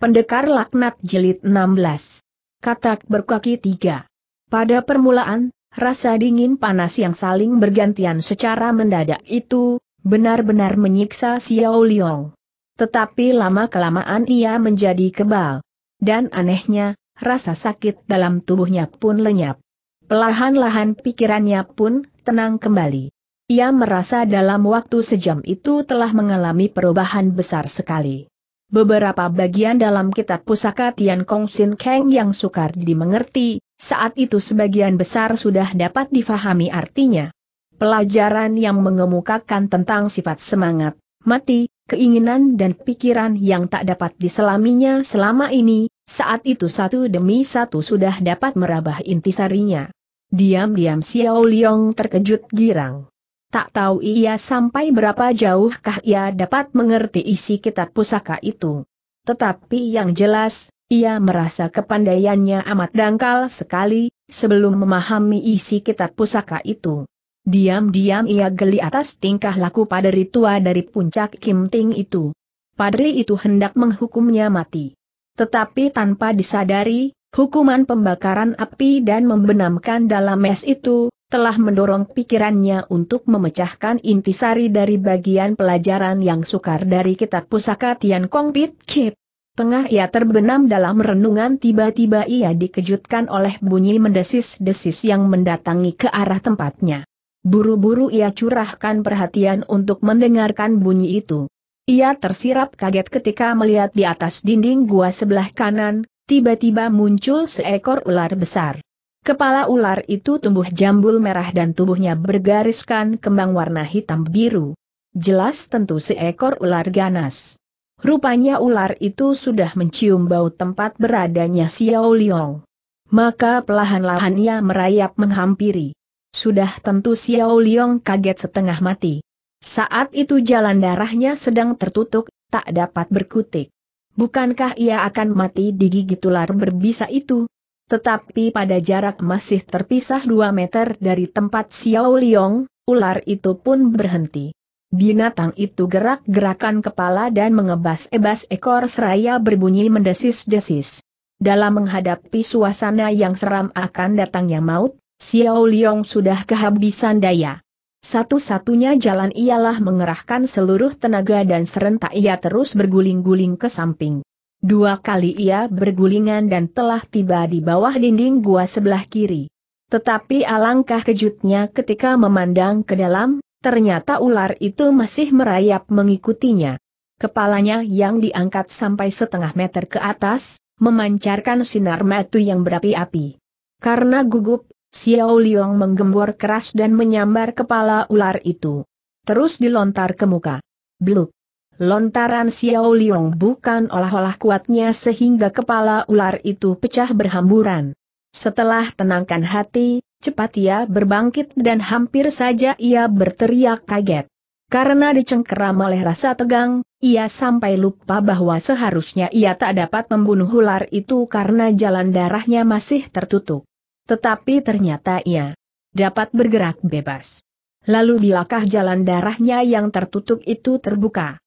Pendekar Laknat jelit 16 Katak berkaki tiga Pada permulaan, rasa dingin panas yang saling bergantian secara mendadak itu, benar-benar menyiksa Xiao Liong. Tetapi lama-kelamaan ia menjadi kebal. Dan anehnya, rasa sakit dalam tubuhnya pun lenyap. Pelahan-lahan pikirannya pun tenang kembali. Ia merasa dalam waktu sejam itu telah mengalami perubahan besar sekali. Beberapa bagian dalam kitab pusaka Tian Kong Sin Kang yang sukar dimengerti, saat itu sebagian besar sudah dapat difahami artinya. Pelajaran yang mengemukakan tentang sifat semangat, mati, keinginan dan pikiran yang tak dapat diselaminya selama ini, saat itu satu demi satu sudah dapat merabah intisarinya. Diam-diam Xiao Liong terkejut girang. Tak tahu ia sampai berapa jauhkah ia dapat mengerti isi kitab pusaka itu. Tetapi yang jelas, ia merasa kepandaiannya amat dangkal sekali, sebelum memahami isi kitab pusaka itu. Diam-diam ia geli atas tingkah laku padri tua dari puncak Kim Ting itu. Padri itu hendak menghukumnya mati. Tetapi tanpa disadari, hukuman pembakaran api dan membenamkan dalam es itu, telah mendorong pikirannya untuk memecahkan intisari dari bagian pelajaran yang sukar dari kitab pusaka Tian Kong Pit Kip. Tengah ia terbenam dalam renungan tiba-tiba ia dikejutkan oleh bunyi mendesis-desis yang mendatangi ke arah tempatnya. Buru-buru ia curahkan perhatian untuk mendengarkan bunyi itu. Ia tersirap kaget ketika melihat di atas dinding gua sebelah kanan, tiba-tiba muncul seekor ular besar. Kepala ular itu tumbuh jambul merah dan tubuhnya bergariskan kembang warna hitam biru. Jelas tentu seekor ular ganas. Rupanya ular itu sudah mencium bau tempat beradanya Xiao Liong. Maka pelahan-lahan ia merayap menghampiri. Sudah tentu Xiao Liong kaget setengah mati. Saat itu jalan darahnya sedang tertutup, tak dapat berkutik. Bukankah ia akan mati digigit ular berbisa itu? Tetapi pada jarak masih terpisah 2 meter dari tempat Xiao Liong, ular itu pun berhenti. Binatang itu gerak-gerakan kepala dan mengebas-ebas ekor seraya berbunyi mendesis-desis. Dalam menghadapi suasana yang seram akan datangnya maut, Xiao Liong sudah kehabisan daya. Satu-satunya jalan ialah mengerahkan seluruh tenaga dan serentak ia terus berguling-guling ke samping. Dua kali ia bergulingan dan telah tiba di bawah dinding gua sebelah kiri. Tetapi alangkah kejutnya ketika memandang ke dalam, ternyata ular itu masih merayap mengikutinya. Kepalanya yang diangkat sampai setengah meter ke atas, memancarkan sinar metu yang berapi-api. Karena gugup, Xiao Liang menggembor keras dan menyambar kepala ular itu. Terus dilontar ke muka. Bluk. Lontaran Xiao Liong bukan olah-olah kuatnya sehingga kepala ular itu pecah berhamburan. Setelah tenangkan hati, cepat ia berbangkit dan hampir saja ia berteriak kaget. Karena dicengkeram oleh rasa tegang, ia sampai lupa bahwa seharusnya ia tak dapat membunuh ular itu karena jalan darahnya masih tertutup. Tetapi ternyata ia dapat bergerak bebas. Lalu bilakah jalan darahnya yang tertutup itu terbuka?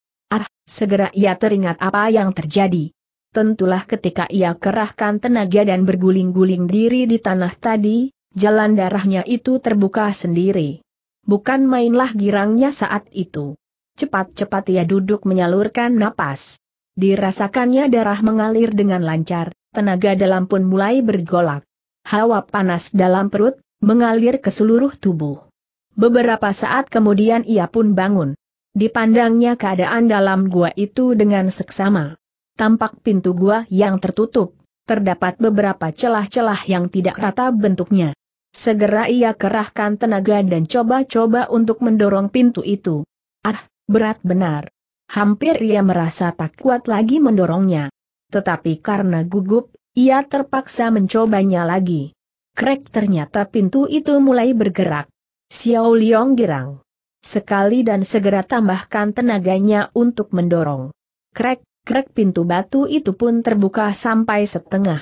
segera ia teringat apa yang terjadi. Tentulah ketika ia kerahkan tenaga dan berguling-guling diri di tanah tadi, jalan darahnya itu terbuka sendiri. Bukan mainlah girangnya saat itu. Cepat-cepat ia duduk menyalurkan napas. Dirasakannya darah mengalir dengan lancar, tenaga dalam pun mulai bergolak. Hawa panas dalam perut, mengalir ke seluruh tubuh. Beberapa saat kemudian ia pun bangun. Dipandangnya keadaan dalam gua itu dengan seksama. Tampak pintu gua yang tertutup, terdapat beberapa celah-celah yang tidak rata bentuknya. Segera ia kerahkan tenaga dan coba-coba untuk mendorong pintu itu. Ah, berat benar. Hampir ia merasa tak kuat lagi mendorongnya. Tetapi karena gugup, ia terpaksa mencobanya lagi. Krek ternyata pintu itu mulai bergerak. Xiao Liong girang sekali dan segera tambahkan tenaganya untuk mendorong. Krek, krek pintu batu itu pun terbuka sampai setengah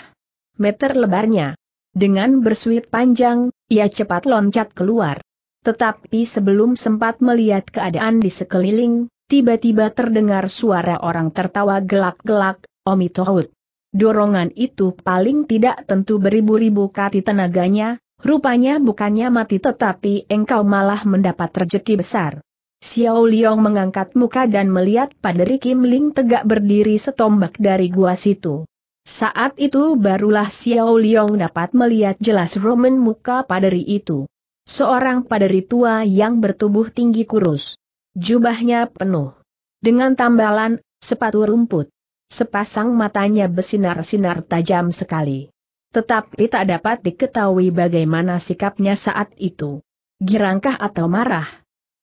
meter lebarnya. Dengan bersuit panjang, ia cepat loncat keluar. Tetapi sebelum sempat melihat keadaan di sekeliling, tiba-tiba terdengar suara orang tertawa gelak-gelak, Omi Tohut. Dorongan itu paling tidak tentu beribu-ribu kati tenaganya, Rupanya bukannya mati tetapi engkau malah mendapat rejeki besar. Xiao Liang mengangkat muka dan melihat paderi Kim Ling tegak berdiri setombak dari gua situ. Saat itu barulah Xiao Liang dapat melihat jelas roman muka paderi itu. Seorang paderi tua yang bertubuh tinggi kurus. Jubahnya penuh. Dengan tambalan, sepatu rumput. Sepasang matanya bersinar-sinar tajam sekali. Tetapi tak dapat diketahui bagaimana sikapnya saat itu. Girangkah atau marah?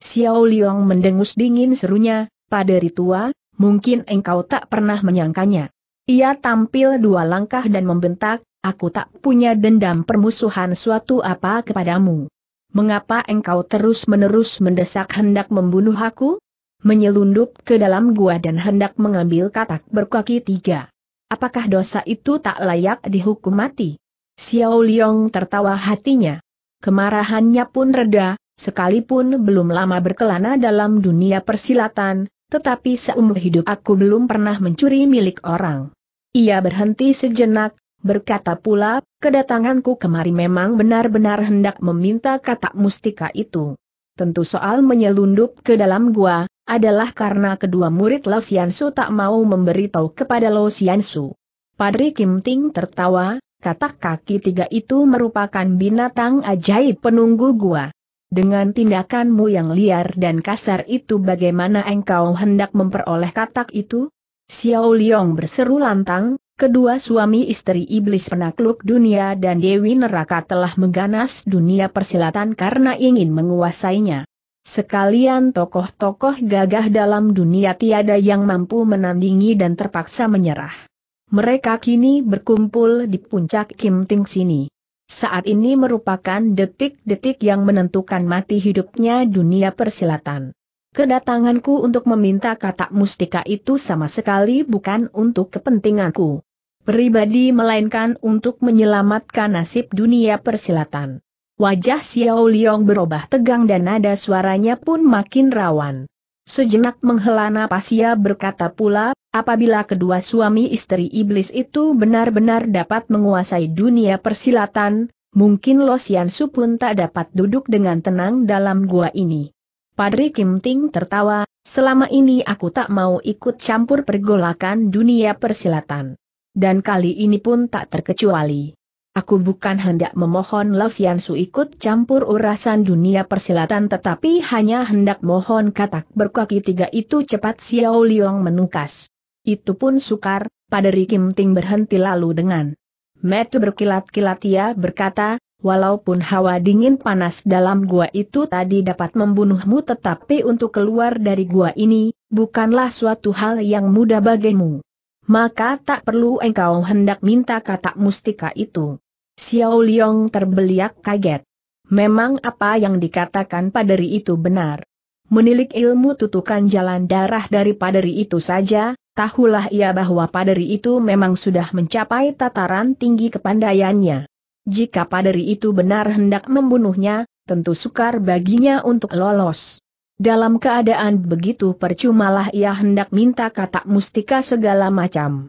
Xiao Liang mendengus dingin serunya, Pada ritua, mungkin engkau tak pernah menyangkanya. Ia tampil dua langkah dan membentak, aku tak punya dendam permusuhan suatu apa kepadamu. Mengapa engkau terus-menerus mendesak hendak membunuh aku? Menyelundup ke dalam gua dan hendak mengambil katak berkaki tiga. Apakah dosa itu tak layak dihukum mati? Xiao Liong tertawa hatinya. Kemarahannya pun reda, sekalipun belum lama berkelana dalam dunia persilatan, tetapi seumur hidup aku belum pernah mencuri milik orang. Ia berhenti sejenak, berkata pula, kedatanganku kemari memang benar-benar hendak meminta kata mustika itu. Tentu soal menyelundup ke dalam gua, adalah karena kedua murid Lo Xiansu tak mau memberitahu kepada Lo Xiansu. Padri Kim Ting tertawa, katak kaki tiga itu merupakan binatang ajaib penunggu gua. Dengan tindakanmu yang liar dan kasar itu bagaimana engkau hendak memperoleh katak itu? Xiao Liang berseru lantang, kedua suami istri iblis penakluk dunia dan Dewi Neraka telah mengganas dunia persilatan karena ingin menguasainya. Sekalian tokoh-tokoh gagah dalam dunia tiada yang mampu menandingi dan terpaksa menyerah. Mereka kini berkumpul di puncak Kim Ting sini. Saat ini merupakan detik-detik yang menentukan mati hidupnya dunia persilatan. Kedatanganku untuk meminta kata mustika itu sama sekali bukan untuk kepentinganku pribadi melainkan untuk menyelamatkan nasib dunia persilatan. Wajah Xiao Liong berubah tegang dan nada suaranya pun makin rawan. Sejenak menghela napas ia berkata pula, apabila kedua suami istri iblis itu benar-benar dapat menguasai dunia persilatan, mungkin Lo Sian Su pun tak dapat duduk dengan tenang dalam gua ini. Padri Kim Ting tertawa, selama ini aku tak mau ikut campur pergolakan dunia persilatan. Dan kali ini pun tak terkecuali. Aku bukan hendak memohon Su ikut campur urusan dunia persilatan tetapi hanya hendak mohon katak berkaki tiga itu cepat Xiao Liong menukas. Itu pun sukar, pada Kim Ting berhenti lalu dengan metu berkilat-kilat ia berkata, walaupun hawa dingin panas dalam gua itu tadi dapat membunuhmu tetapi untuk keluar dari gua ini, bukanlah suatu hal yang mudah bagimu maka tak perlu engkau hendak minta katak mustika itu. Xiao Liong terbeliak kaget. Memang apa yang dikatakan paderi itu benar. Menilik ilmu tutukan jalan darah dari paderi itu saja, tahulah ia bahwa paderi itu memang sudah mencapai tataran tinggi kepandaiannya. Jika paderi itu benar hendak membunuhnya, tentu sukar baginya untuk lolos. Dalam keadaan begitu percumalah ia hendak minta katak mustika segala macam.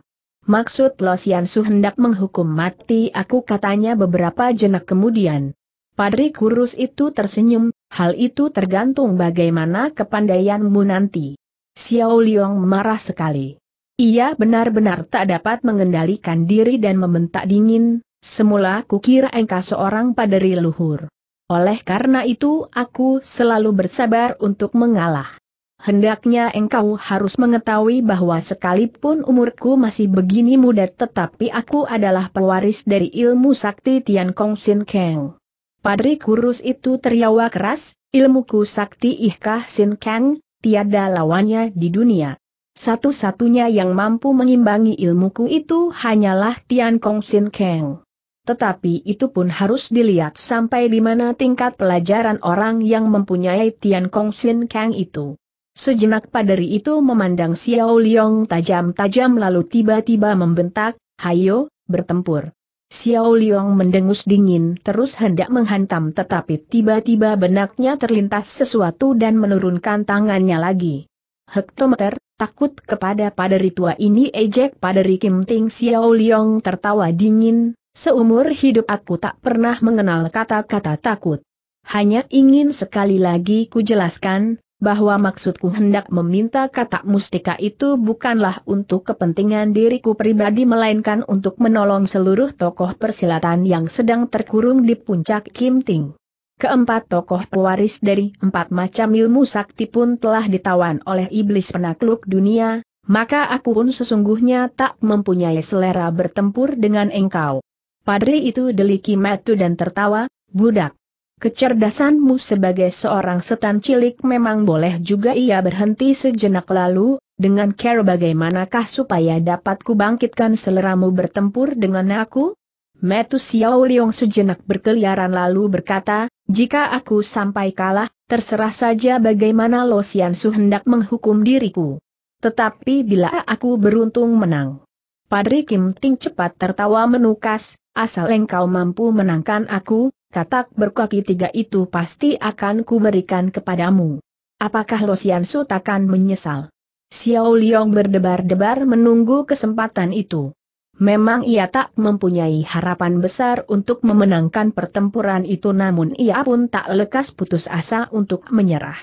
Maksud Losian Su hendak menghukum mati aku katanya beberapa jenak kemudian. Padri kurus itu tersenyum, hal itu tergantung bagaimana kepandaianmu nanti. Xiao Liang marah sekali. Ia benar-benar tak dapat mengendalikan diri dan membentak dingin, semula kukira engkau seorang padri luhur. Oleh karena itu aku selalu bersabar untuk mengalah. Hendaknya engkau harus mengetahui bahwa sekalipun umurku masih begini muda tetapi aku adalah pewaris dari ilmu sakti Tian Kong Sin Kang. Padri kurus itu teriawa keras, ilmuku sakti Ihkah Sin Kang, tiada lawannya di dunia. Satu-satunya yang mampu mengimbangi ilmuku itu hanyalah Tian Kong Sin Kang. Tetapi itu pun harus dilihat sampai di mana tingkat pelajaran orang yang mempunyai Tian Kong Sin Kang itu. Sejenak padari itu memandang Xiao Liong tajam-tajam lalu tiba-tiba membentak, Hayo, bertempur. Xiao Liong mendengus dingin terus hendak menghantam tetapi tiba-tiba benaknya terlintas sesuatu dan menurunkan tangannya lagi. Hektometer, takut kepada padari tua ini ejek padari Kim Ting Xiao Liong tertawa dingin, seumur hidup aku tak pernah mengenal kata-kata takut. Hanya ingin sekali lagi kujelaskan, bahwa maksudku hendak meminta kata mustika itu bukanlah untuk kepentingan diriku pribadi melainkan untuk menolong seluruh tokoh persilatan yang sedang terkurung di puncak Kim Ting. Keempat tokoh pewaris dari empat macam ilmu sakti pun telah ditawan oleh iblis penakluk dunia, maka aku pun sesungguhnya tak mempunyai selera bertempur dengan engkau. Padri itu deliki matu dan tertawa, budak. Kecerdasanmu sebagai seorang setan cilik memang boleh juga ia berhenti sejenak lalu, dengan care bagaimanakah supaya dapat kubangkitkan seleramu bertempur dengan aku? Metu Xiao Liong sejenak berkeliaran lalu berkata, jika aku sampai kalah, terserah saja bagaimana Lo Xian Su hendak menghukum diriku. Tetapi bila aku beruntung menang. Padri Kim Ting cepat tertawa menukas, asal engkau mampu menangkan aku, katak berkaki tiga itu pasti akan kuberikan kepadamu. Apakah Lo Sian Su takkan menyesal? Xiao Liong berdebar-debar menunggu kesempatan itu. Memang ia tak mempunyai harapan besar untuk memenangkan pertempuran itu namun ia pun tak lekas putus asa untuk menyerah.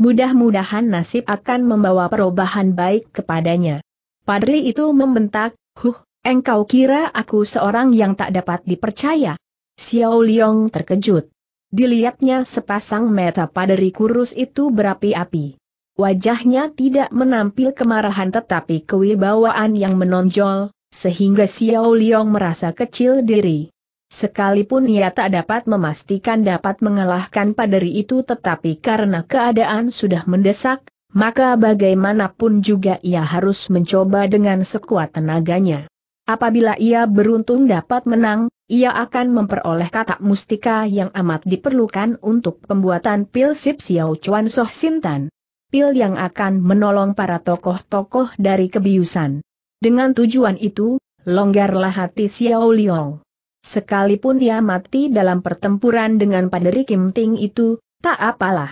Mudah-mudahan nasib akan membawa perubahan baik kepadanya. Padri itu membentak, Huh, engkau kira aku seorang yang tak dapat dipercaya? Xiao Liang terkejut. Dilihatnya sepasang mata paderi kurus itu berapi-api. Wajahnya tidak menampil kemarahan tetapi kewibawaan yang menonjol, sehingga Xiao Liang merasa kecil diri. Sekalipun ia tak dapat memastikan dapat mengalahkan paderi itu tetapi karena keadaan sudah mendesak, maka bagaimanapun juga ia harus mencoba dengan sekuat tenaganya. Apabila ia beruntung dapat menang, ia akan memperoleh katak mustika yang amat diperlukan untuk pembuatan pil Sip Xiao Chuan Soh Sintan. Pil yang akan menolong para tokoh-tokoh dari kebiusan. Dengan tujuan itu, longgarlah hati Xiao liong. Sekalipun ia mati dalam pertempuran dengan Paderi Kim Ting itu, tak apalah.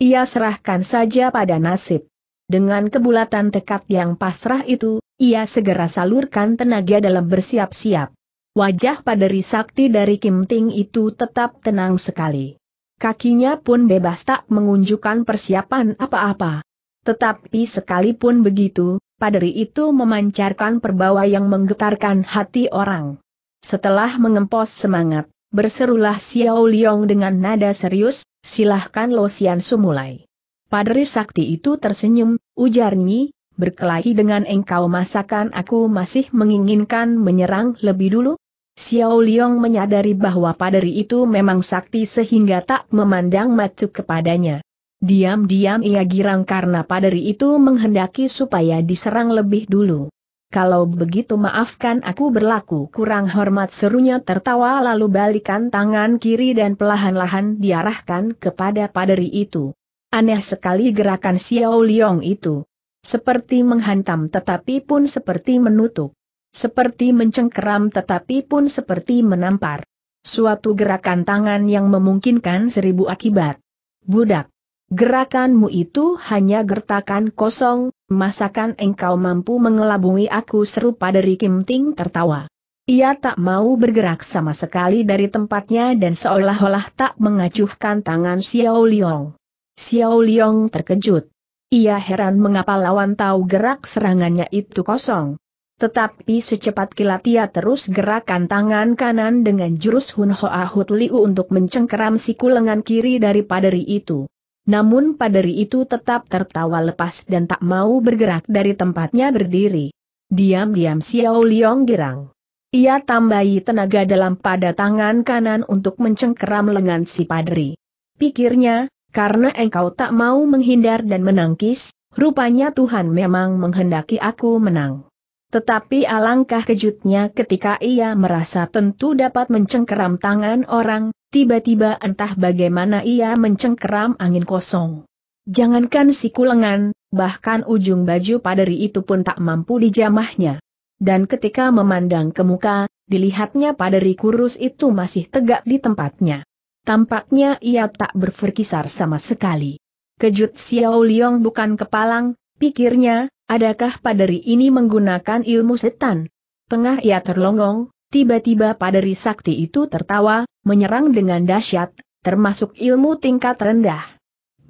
Ia serahkan saja pada nasib. Dengan kebulatan tekad yang pasrah itu, ia segera salurkan tenaga dalam bersiap-siap. Wajah paderi sakti dari Kim Ting itu tetap tenang sekali. Kakinya pun bebas tak mengunjukkan persiapan apa-apa. Tetapi sekalipun begitu, paderi itu memancarkan perbawa yang menggetarkan hati orang. Setelah mengempos semangat, berserulah Xiao Liong dengan nada serius, silahkan Lo Su mulai. Paderi sakti itu tersenyum, ujarnya, berkelahi dengan engkau masakan aku masih menginginkan menyerang lebih dulu? Xiao Liang menyadari bahwa paderi itu memang sakti sehingga tak memandang macu kepadanya. Diam-diam ia girang karena paderi itu menghendaki supaya diserang lebih dulu. Kalau begitu maafkan aku berlaku kurang hormat serunya tertawa lalu balikan tangan kiri dan pelahan-lahan diarahkan kepada paderi itu. Aneh sekali gerakan Xiao Liang itu. Seperti menghantam tetapi pun seperti menutup. Seperti mencengkeram tetapi pun seperti menampar. Suatu gerakan tangan yang memungkinkan seribu akibat. Budak. Gerakanmu itu hanya gertakan kosong, masakan engkau mampu mengelabui aku serupa dari Kim Ting tertawa. Ia tak mau bergerak sama sekali dari tempatnya dan seolah-olah tak mengacuhkan tangan Xiao Liong. Xiao Liong terkejut. Ia heran mengapa lawan tahu gerak serangannya itu kosong. Tetapi secepat kilat ia terus gerakan tangan kanan dengan jurus Hun Hoa Hut Liu untuk mencengkeram siku lengan kiri dari paderi itu. Namun paderi itu tetap tertawa lepas dan tak mau bergerak dari tempatnya berdiri. Diam-diam Xiao Liong girang. Ia tambahi tenaga dalam pada tangan kanan untuk mencengkeram lengan si paderi. Pikirnya, karena engkau tak mau menghindar dan menangkis, rupanya Tuhan memang menghendaki aku menang. Tetapi alangkah kejutnya ketika ia merasa tentu dapat mencengkeram tangan orang, tiba-tiba entah bagaimana ia mencengkeram angin kosong. Jangankan si kulengan, bahkan ujung baju paderi itu pun tak mampu dijamahnya. Dan ketika memandang ke muka, dilihatnya paderi kurus itu masih tegak di tempatnya. Tampaknya ia tak berferkisar sama sekali. Kejut Xiao Liang bukan kepalang, pikirnya, adakah paderi ini menggunakan ilmu setan? Tengah ia terlongong, tiba-tiba paderi sakti itu tertawa, menyerang dengan dahsyat, termasuk ilmu tingkat rendah.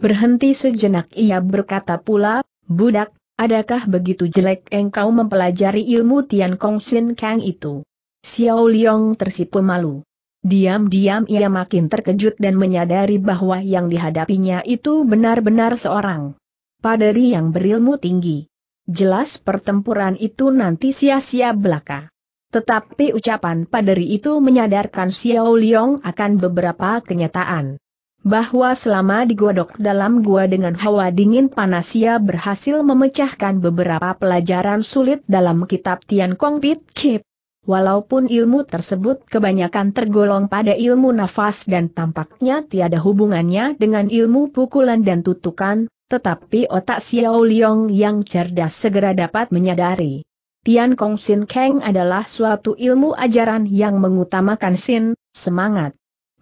Berhenti sejenak ia berkata pula, budak, adakah begitu jelek engkau mempelajari ilmu Tian Kong Sin Kang itu? Xiao Liang tersipu malu. Diam-diam ia makin terkejut dan menyadari bahwa yang dihadapinya itu benar-benar seorang paderi yang berilmu tinggi. Jelas pertempuran itu nanti sia-sia belaka. Tetapi ucapan paderi itu menyadarkan Xiao Liong akan beberapa kenyataan. Bahwa selama digodok dalam gua dengan hawa dingin panas ia berhasil memecahkan beberapa pelajaran sulit dalam kitab Tian Kong Pit Kip. Walaupun ilmu tersebut kebanyakan tergolong pada ilmu nafas dan tampaknya tiada hubungannya dengan ilmu pukulan dan tutukan, tetapi otak Xiao Liong yang cerdas segera dapat menyadari. Tian Kong Sin Kang adalah suatu ilmu ajaran yang mengutamakan sin, semangat.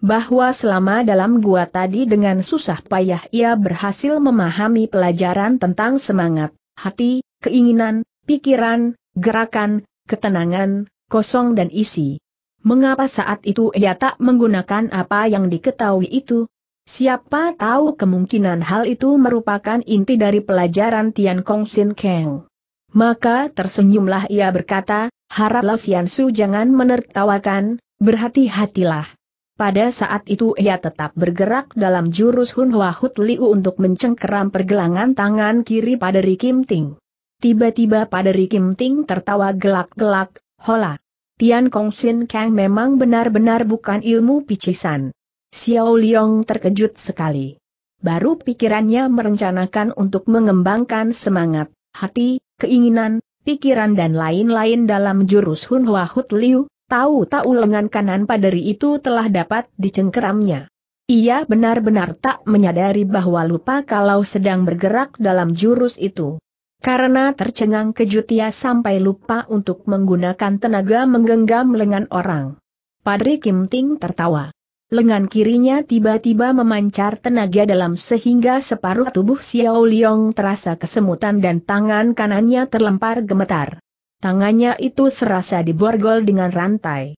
Bahwa selama dalam gua tadi dengan susah payah ia berhasil memahami pelajaran tentang semangat, hati, keinginan, pikiran, gerakan, ketenangan, kosong dan isi. Mengapa saat itu ia tak menggunakan apa yang diketahui itu? Siapa tahu kemungkinan hal itu merupakan inti dari pelajaran Tian Kong Sin Kang. Maka tersenyumlah ia berkata, haraplah Sian Su jangan menertawakan, berhati-hatilah. Pada saat itu ia tetap bergerak dalam jurus Hun Hua Hut Liu untuk mencengkeram pergelangan tangan kiri pada Rikim Ting. Tiba-tiba pada Rikim Ting tertawa gelak-gelak, Hola! Tian Kong Xin Kang memang benar-benar bukan ilmu picisan. Xiao Liong terkejut sekali. Baru pikirannya merencanakan untuk mengembangkan semangat, hati, keinginan, pikiran dan lain-lain dalam jurus Hun Hua Hut Liu, tahu-tahu lengan kanan paderi itu telah dapat dicengkeramnya. Ia benar-benar tak menyadari bahwa lupa kalau sedang bergerak dalam jurus itu. Karena tercengang kejut ia sampai lupa untuk menggunakan tenaga menggenggam lengan orang. Padri Kim Ting tertawa. Lengan kirinya tiba-tiba memancar tenaga dalam sehingga separuh tubuh Xiao Liong terasa kesemutan dan tangan kanannya terlempar gemetar. Tangannya itu serasa diborgol dengan rantai.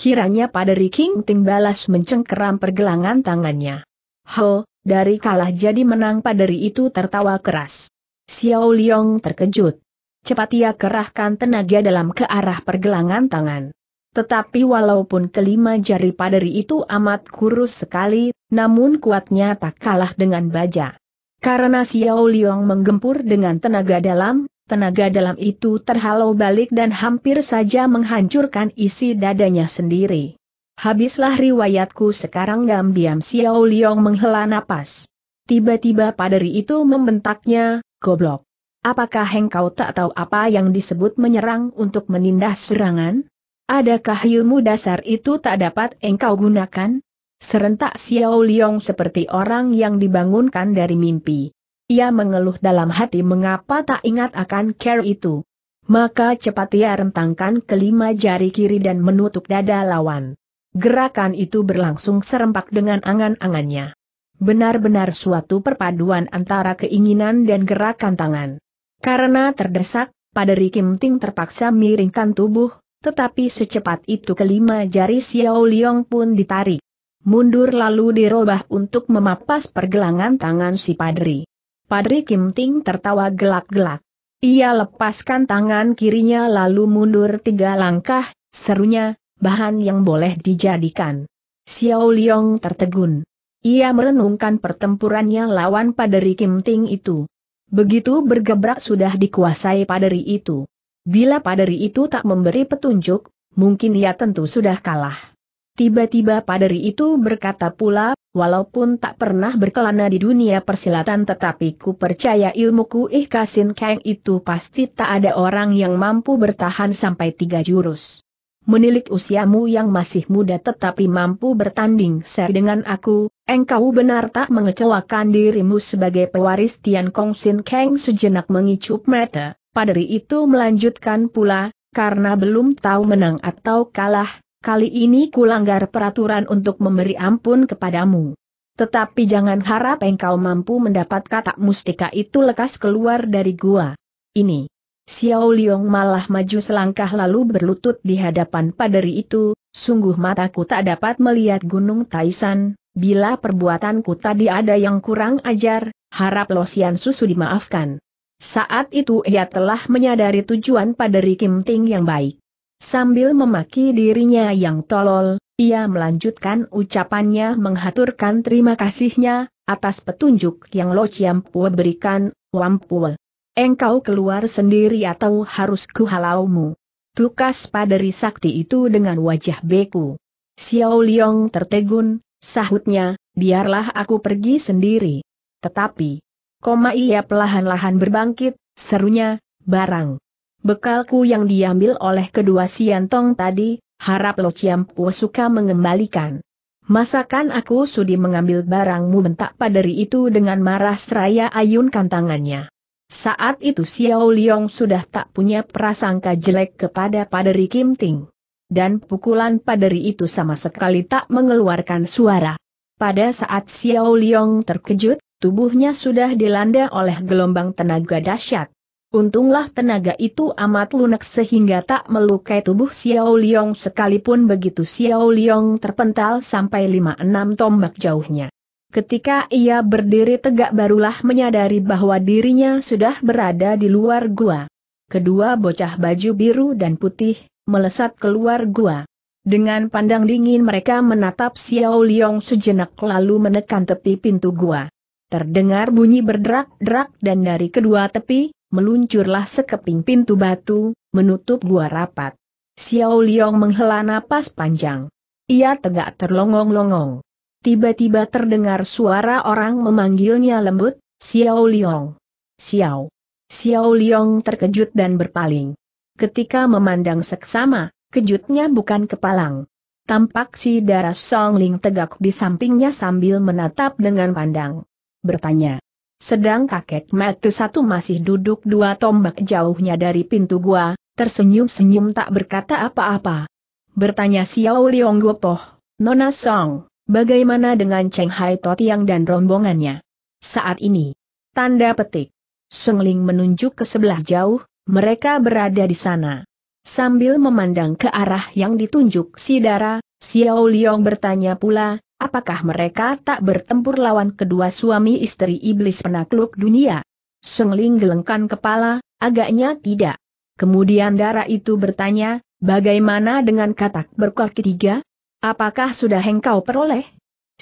Kiranya Padri King Ting balas mencengkeram pergelangan tangannya. Ho, dari kalah jadi menang Padri itu tertawa keras. Xiao Liang terkejut. Cepat ia kerahkan tenaga dalam ke arah pergelangan tangan. Tetapi walaupun kelima jari paderi itu amat kurus sekali, namun kuatnya tak kalah dengan baja. Karena Xiao Liang menggempur dengan tenaga dalam, tenaga dalam itu terhalau balik dan hampir saja menghancurkan isi dadanya sendiri. Habislah riwayatku sekarang diam-diam Xiao Liang menghela napas. Tiba-tiba paderi itu membentaknya, goblok. Apakah engkau tak tahu apa yang disebut menyerang untuk menindas serangan? Adakah ilmu dasar itu tak dapat engkau gunakan? Serentak Xiao Liong seperti orang yang dibangunkan dari mimpi. Ia mengeluh dalam hati mengapa tak ingat akan care itu. Maka cepat ia rentangkan kelima jari kiri dan menutup dada lawan. Gerakan itu berlangsung serempak dengan angan-angannya benar-benar suatu perpaduan antara keinginan dan gerakan tangan. Karena terdesak, pada Kim Ting terpaksa miringkan tubuh, tetapi secepat itu kelima jari Xiao Liong pun ditarik. Mundur lalu dirobah untuk memapas pergelangan tangan si padri. Padri Kim Ting tertawa gelak-gelak. Ia lepaskan tangan kirinya lalu mundur tiga langkah, serunya, bahan yang boleh dijadikan. Xiao Liong tertegun. Ia merenungkan pertempurannya lawan paderi Kim Ting itu. Begitu bergebrak sudah dikuasai paderi itu. Bila paderi itu tak memberi petunjuk, mungkin ia tentu sudah kalah. Tiba-tiba paderi itu berkata pula, walaupun tak pernah berkelana di dunia persilatan tetapi ku percaya ilmuku Ihkasin Kang itu pasti tak ada orang yang mampu bertahan sampai tiga jurus. Menilik usiamu yang masih muda tetapi mampu bertanding ser dengan aku, engkau benar tak mengecewakan dirimu sebagai pewaris Tian Kong Sin Kang sejenak mengicup mata, padari itu melanjutkan pula, karena belum tahu menang atau kalah, kali ini kulanggar peraturan untuk memberi ampun kepadamu. Tetapi jangan harap engkau mampu mendapat katak mustika itu lekas keluar dari gua. Ini. Xiao Liong malah maju selangkah lalu berlutut di hadapan padri itu, sungguh mataku tak dapat melihat gunung Taisan, Bila perbuatanku tadi ada yang kurang ajar, harap Losian Susu dimaafkan. Saat itu ia telah menyadari tujuan Paderi Kim Ting yang baik. Sambil memaki dirinya yang tolol, ia melanjutkan ucapannya menghaturkan terima kasihnya, atas petunjuk yang Lo Chiampue berikan, Wampue. Engkau keluar sendiri atau harus kuhalaumu. Tukas Paderi Sakti itu dengan wajah beku. Xiao Liong tertegun, Sahutnya, biarlah aku pergi sendiri. Tetapi, koma ia pelahan lahan berbangkit, serunya, barang. Bekalku yang diambil oleh kedua siantong tadi, harap Lo Ciampu suka mengembalikan. Masakan aku sudi mengambil barangmu bentak paderi itu dengan marah seraya ayunkan tangannya. Saat itu Xiao Liong sudah tak punya prasangka jelek kepada paderi Kim Ting dan pukulan paderi itu sama sekali tak mengeluarkan suara. Pada saat Xiao Liong terkejut, tubuhnya sudah dilanda oleh gelombang tenaga dahsyat. Untunglah tenaga itu amat lunak sehingga tak melukai tubuh Xiao Liong sekalipun begitu Xiao Liong terpental sampai 5 enam tombak jauhnya. Ketika ia berdiri tegak barulah menyadari bahwa dirinya sudah berada di luar gua. Kedua bocah baju biru dan putih, melesat keluar gua. Dengan pandang dingin mereka menatap Xiao Liong sejenak lalu menekan tepi pintu gua. Terdengar bunyi berderak-derak dan dari kedua tepi, meluncurlah sekeping pintu batu, menutup gua rapat. Xiao Liong menghela napas panjang. Ia tegak terlongong-longong. Tiba-tiba terdengar suara orang memanggilnya lembut, Xiao Liong. Xiao. Xiao Liong terkejut dan berpaling. Ketika memandang seksama, kejutnya bukan kepalang. Tampak si darah Song Ling tegak di sampingnya sambil menatap dengan pandang. Bertanya. Sedang kakek metu satu masih duduk dua tombak jauhnya dari pintu gua, tersenyum-senyum tak berkata apa-apa. Bertanya Xiao Liong Gopoh, Nona Song, bagaimana dengan Cheng Hai Totiang dan rombongannya? Saat ini. Tanda petik. Song Ling menunjuk ke sebelah jauh, mereka berada di sana. Sambil memandang ke arah yang ditunjuk si Dara, Xiao Liong bertanya pula, apakah mereka tak bertempur lawan kedua suami istri iblis penakluk dunia? Seng Ling gelengkan kepala, agaknya tidak. Kemudian Dara itu bertanya, bagaimana dengan katak berkaki tiga? Apakah sudah engkau peroleh?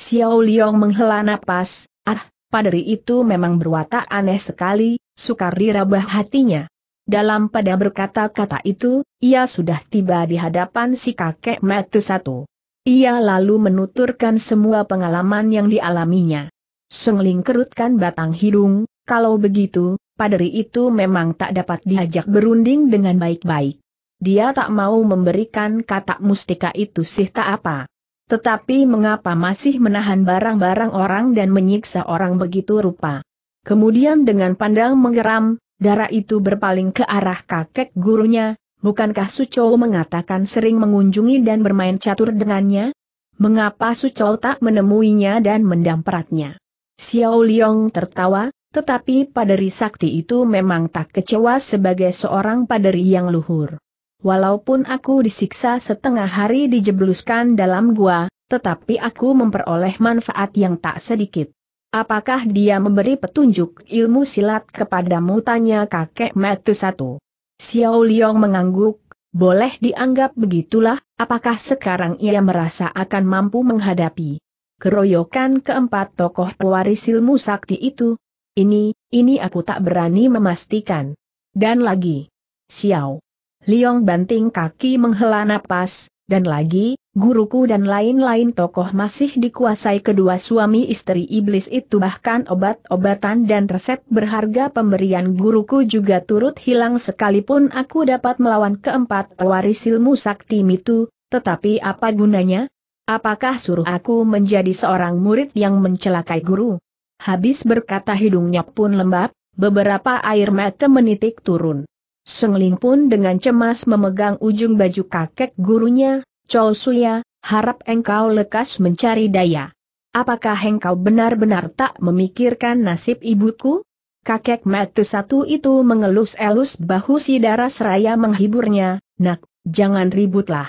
Xiao Liong menghela napas, ah, paderi itu memang berwatak aneh sekali, sukar dirabah hatinya. Dalam pada berkata-kata itu, ia sudah tiba di hadapan si kakek Metu satu. Ia lalu menuturkan semua pengalaman yang dialaminya. Sengling kerutkan batang hidung, kalau begitu, paderi itu memang tak dapat diajak berunding dengan baik-baik. Dia tak mau memberikan kata mustika itu sih tak apa. Tetapi mengapa masih menahan barang-barang orang dan menyiksa orang begitu rupa? Kemudian dengan pandang menggeram, Darah itu berpaling ke arah kakek gurunya, bukankah Sucou mengatakan sering mengunjungi dan bermain catur dengannya? Mengapa Sucou tak menemuinya dan mendampratnya? Xiao Liong tertawa, tetapi paderi sakti itu memang tak kecewa sebagai seorang paderi yang luhur. Walaupun aku disiksa setengah hari dijebluskan dalam gua, tetapi aku memperoleh manfaat yang tak sedikit. Apakah dia memberi petunjuk ilmu silat kepadamu? Tanya kakek Metu satu. Xiao Liang mengangguk, boleh dianggap begitulah, apakah sekarang ia merasa akan mampu menghadapi keroyokan keempat tokoh pewaris ilmu sakti itu? Ini, ini aku tak berani memastikan. Dan lagi, Xiao Liang banting kaki menghela napas, dan lagi, guruku dan lain-lain tokoh masih dikuasai kedua suami istri iblis itu bahkan obat-obatan dan resep berharga pemberian guruku juga turut hilang sekalipun aku dapat melawan keempat pewaris ilmu sakti itu, tetapi apa gunanya? Apakah suruh aku menjadi seorang murid yang mencelakai guru? Habis berkata hidungnya pun lembab, beberapa air mata menitik turun. Sengling pun dengan cemas memegang ujung baju kakek gurunya, Chow Suya, harap engkau lekas mencari daya. Apakah engkau benar-benar tak memikirkan nasib ibuku? Kakek mati satu itu mengelus-elus bahu si darah seraya menghiburnya, nak, jangan ributlah.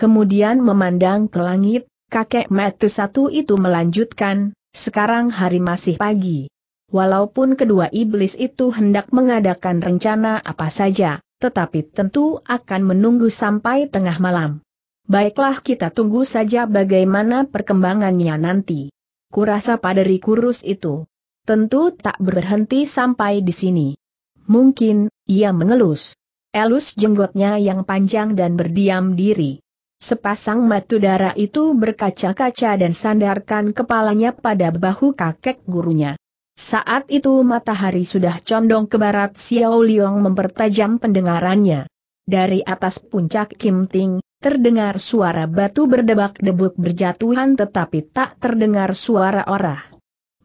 Kemudian memandang ke langit, kakek mati satu itu melanjutkan, sekarang hari masih pagi. Walaupun kedua iblis itu hendak mengadakan rencana apa saja, tetapi tentu akan menunggu sampai tengah malam. Baiklah kita tunggu saja bagaimana perkembangannya nanti. Kurasa paderi kurus itu. Tentu tak berhenti sampai di sini. Mungkin, ia mengelus. Elus jenggotnya yang panjang dan berdiam diri. Sepasang mata darah itu berkaca-kaca dan sandarkan kepalanya pada bahu kakek gurunya. Saat itu matahari sudah condong ke barat Xiao Liang mempertajam pendengarannya. Dari atas puncak Kim Ting, terdengar suara batu berdebak-debuk berjatuhan tetapi tak terdengar suara orah.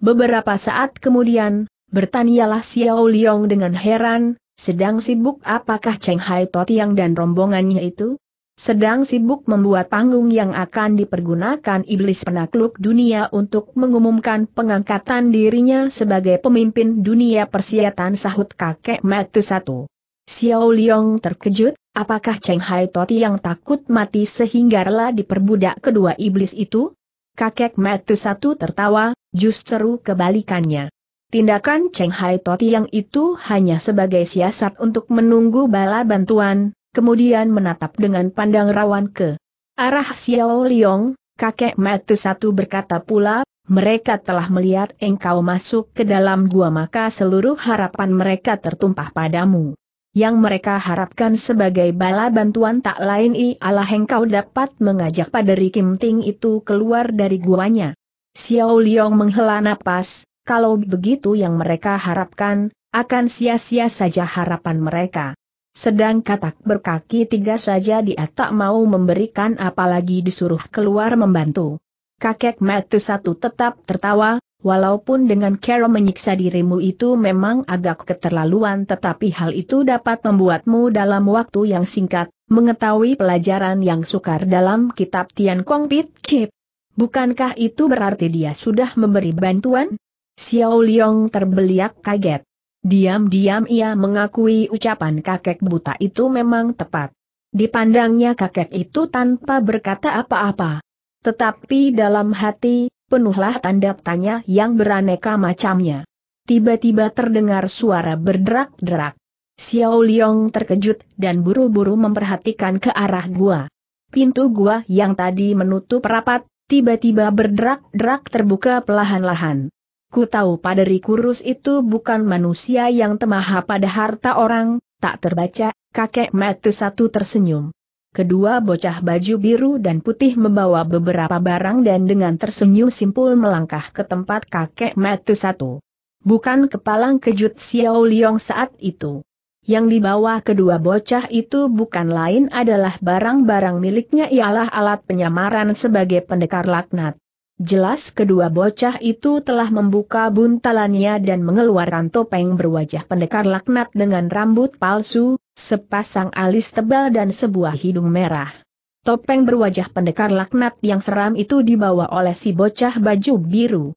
Beberapa saat kemudian, bertanyalah Xiao Liang dengan heran, sedang sibuk apakah Cheng Hai Totiang dan rombongannya itu? sedang sibuk membuat panggung yang akan dipergunakan iblis penakluk dunia untuk mengumumkan pengangkatan dirinya sebagai pemimpin dunia persiatan sahut kakek Matu Satu. Xiao Liong terkejut, apakah Cheng Hai Toti yang takut mati sehingga rela diperbudak kedua iblis itu? Kakek Matu Satu tertawa, justru kebalikannya. Tindakan Cheng Hai Toti yang itu hanya sebagai siasat untuk menunggu bala bantuan, kemudian menatap dengan pandang rawan ke arah Xiao Liong, kakek Matu satu berkata pula, mereka telah melihat engkau masuk ke dalam gua maka seluruh harapan mereka tertumpah padamu. Yang mereka harapkan sebagai bala bantuan tak lain ialah engkau dapat mengajak paderi Kim Ting itu keluar dari guanya. Xiao Liong menghela napas, kalau begitu yang mereka harapkan, akan sia-sia saja harapan mereka. Sedang katak berkaki tiga saja dia tak mau memberikan apalagi disuruh keluar membantu. Kakek Matu satu tetap tertawa, walaupun dengan Carol menyiksa dirimu itu memang agak keterlaluan tetapi hal itu dapat membuatmu dalam waktu yang singkat, mengetahui pelajaran yang sukar dalam kitab Tian Kong Pit Kip. Bukankah itu berarti dia sudah memberi bantuan? Xiao Liong terbeliak kaget. Diam-diam ia mengakui ucapan kakek buta itu memang tepat. Dipandangnya kakek itu tanpa berkata apa-apa. Tetapi dalam hati, penuhlah tanda tanya yang beraneka macamnya. Tiba-tiba terdengar suara berderak-derak. Xiao Liong terkejut dan buru-buru memperhatikan ke arah gua. Pintu gua yang tadi menutup rapat, tiba-tiba berderak-derak terbuka pelahan lahan Ku tahu paderi kurus itu bukan manusia yang temaha pada harta orang, tak terbaca, kakek mata satu tersenyum. Kedua bocah baju biru dan putih membawa beberapa barang dan dengan tersenyum simpul melangkah ke tempat kakek mata satu. Bukan kepalang kejut Xiao Liong saat itu. Yang dibawa kedua bocah itu bukan lain adalah barang-barang miliknya ialah alat penyamaran sebagai pendekar laknat. Jelas kedua bocah itu telah membuka buntalannya dan mengeluarkan topeng berwajah pendekar laknat dengan rambut palsu, sepasang alis tebal dan sebuah hidung merah. Topeng berwajah pendekar laknat yang seram itu dibawa oleh si bocah baju biru.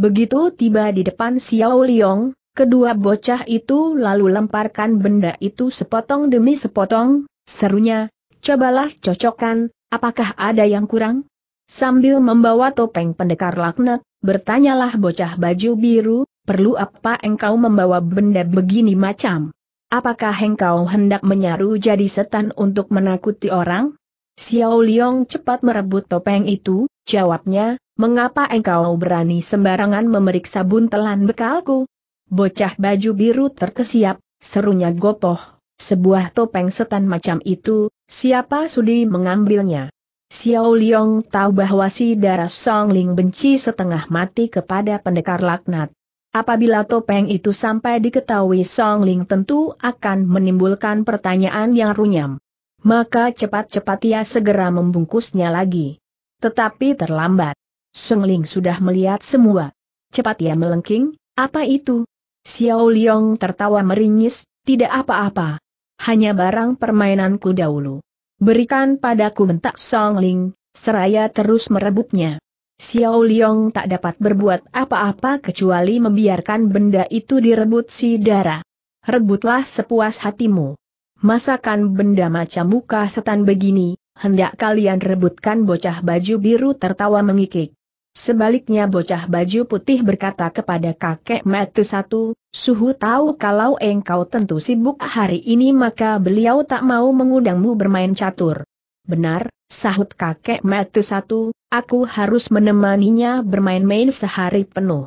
Begitu tiba di depan Xiao Liong, kedua bocah itu lalu lemparkan benda itu sepotong demi sepotong, serunya, cobalah cocokkan, apakah ada yang kurang? Sambil membawa topeng pendekar laknat, bertanyalah bocah baju biru, perlu apa engkau membawa benda begini macam? Apakah engkau hendak menyaru jadi setan untuk menakuti orang? Xiao Liong cepat merebut topeng itu, jawabnya, mengapa engkau berani sembarangan memeriksa buntelan bekalku? Bocah baju biru terkesiap, serunya gopoh, sebuah topeng setan macam itu, siapa sudi mengambilnya? Xiao Liang tahu bahwa si darah Song Ling benci setengah mati kepada pendekar laknat. Apabila topeng itu sampai diketahui Song Ling tentu akan menimbulkan pertanyaan yang runyam. Maka cepat-cepat ia segera membungkusnya lagi. Tetapi terlambat. Song Ling sudah melihat semua. Cepat ia melengking, apa itu? Xiao Liang tertawa meringis, tidak apa-apa. Hanya barang permainanku dahulu. Berikan padaku bentak Song Ling, seraya terus merebutnya. Xiao Liong tak dapat berbuat apa-apa kecuali membiarkan benda itu direbut si Dara. Rebutlah sepuas hatimu. Masakan benda macam muka setan begini, hendak kalian rebutkan bocah baju biru tertawa mengikik. Sebaliknya bocah baju putih berkata kepada kakek Matu satu, Suhu tahu kalau engkau tentu sibuk hari ini maka beliau tak mau mengundangmu bermain catur. Benar, sahut kakek metu satu, aku harus menemaninya bermain-main sehari penuh.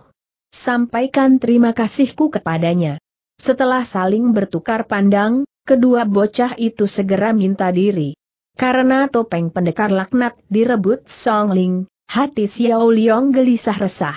Sampaikan terima kasihku kepadanya. Setelah saling bertukar pandang, kedua bocah itu segera minta diri. Karena topeng pendekar laknat direbut Song Ling, hati Xiao Liang gelisah resah.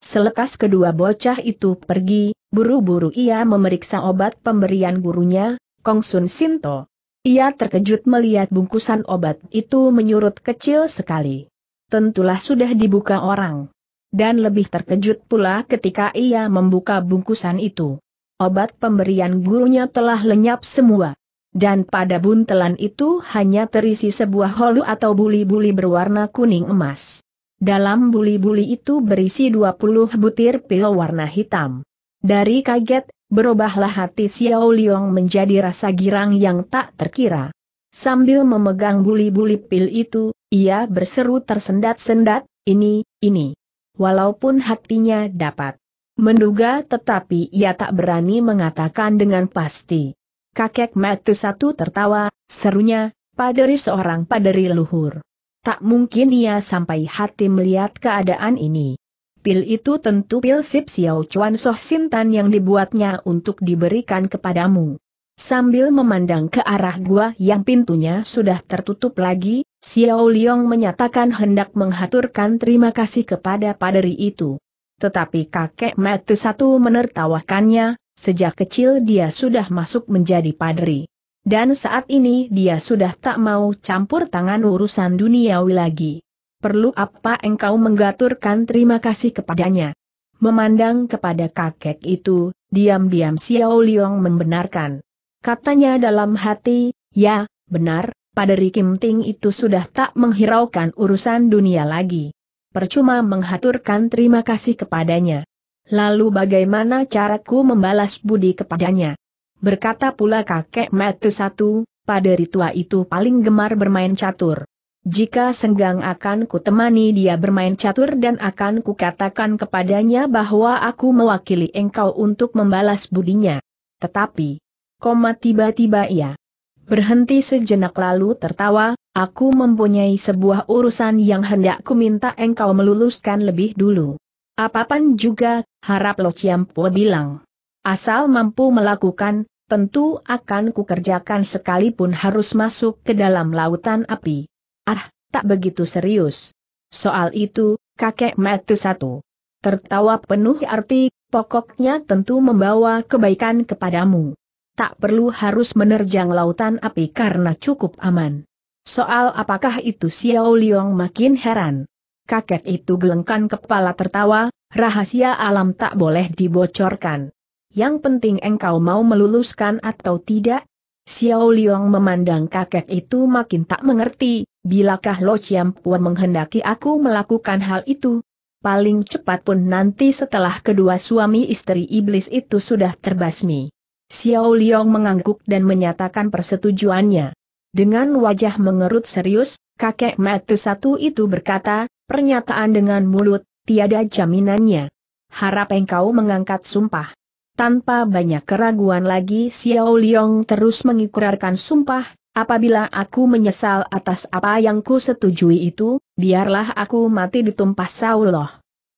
Selekas kedua bocah itu pergi, Buru-buru ia memeriksa obat pemberian gurunya, Kong Sun Sinto. Ia terkejut melihat bungkusan obat itu menyurut kecil sekali. Tentulah sudah dibuka orang. Dan lebih terkejut pula ketika ia membuka bungkusan itu. Obat pemberian gurunya telah lenyap semua. Dan pada buntelan itu hanya terisi sebuah holu atau buli-buli berwarna kuning emas. Dalam buli-buli itu berisi 20 butir pil warna hitam. Dari kaget, berubahlah hati Xiao Liong menjadi rasa girang yang tak terkira. Sambil memegang buli-buli pil itu, ia berseru tersendat-sendat, ini, ini. Walaupun hatinya dapat menduga tetapi ia tak berani mengatakan dengan pasti. Kakek Matu satu tertawa, serunya, paderi seorang paderi luhur. Tak mungkin ia sampai hati melihat keadaan ini. Pil itu tentu pil Sip Xiao Chuan Soh Sintan yang dibuatnya untuk diberikan kepadamu. Sambil memandang ke arah gua yang pintunya sudah tertutup lagi, Xiao Liong menyatakan hendak menghaturkan terima kasih kepada paderi itu. Tetapi kakek Matu satu menertawakannya, sejak kecil dia sudah masuk menjadi paderi. Dan saat ini dia sudah tak mau campur tangan urusan duniawi lagi perlu apa engkau menggaturkan terima kasih kepadanya? Memandang kepada kakek itu, diam-diam Xiao Liang membenarkan. Katanya dalam hati, ya, benar, Paderi Kim Ting itu sudah tak menghiraukan urusan dunia lagi. Percuma menghaturkan terima kasih kepadanya. Lalu bagaimana caraku membalas budi kepadanya? Berkata pula kakek Matu satu, pada ritua itu paling gemar bermain catur. Jika senggang akan kutemani dia bermain catur dan akan kukatakan kepadanya bahwa aku mewakili engkau untuk membalas budinya. Tetapi, koma tiba-tiba ia berhenti sejenak lalu tertawa, aku mempunyai sebuah urusan yang hendak ku minta engkau meluluskan lebih dulu. Apapun juga, harap Lo Ciampo bilang. Asal mampu melakukan, tentu akan kukerjakan sekalipun harus masuk ke dalam lautan api. Ah, tak begitu serius. Soal itu, kakek mati satu. Tertawa penuh arti, pokoknya tentu membawa kebaikan kepadamu. Tak perlu harus menerjang lautan api karena cukup aman. Soal apakah itu Xiao Liang makin heran. Kakek itu gelengkan kepala tertawa, rahasia alam tak boleh dibocorkan. Yang penting engkau mau meluluskan atau tidak? Xiao Liang memandang kakek itu makin tak mengerti, bilakah Lo Chiam Puan menghendaki aku melakukan hal itu? Paling cepat pun nanti setelah kedua suami istri iblis itu sudah terbasmi. Xiao Liang mengangguk dan menyatakan persetujuannya. Dengan wajah mengerut serius, kakek mati satu itu berkata, pernyataan dengan mulut, tiada jaminannya. Harap engkau mengangkat sumpah. Tanpa banyak keraguan lagi Xiao Liang terus mengikrarkan sumpah, Apabila aku menyesal atas apa yang ku setujui itu, biarlah aku mati di tumpah Sauloh.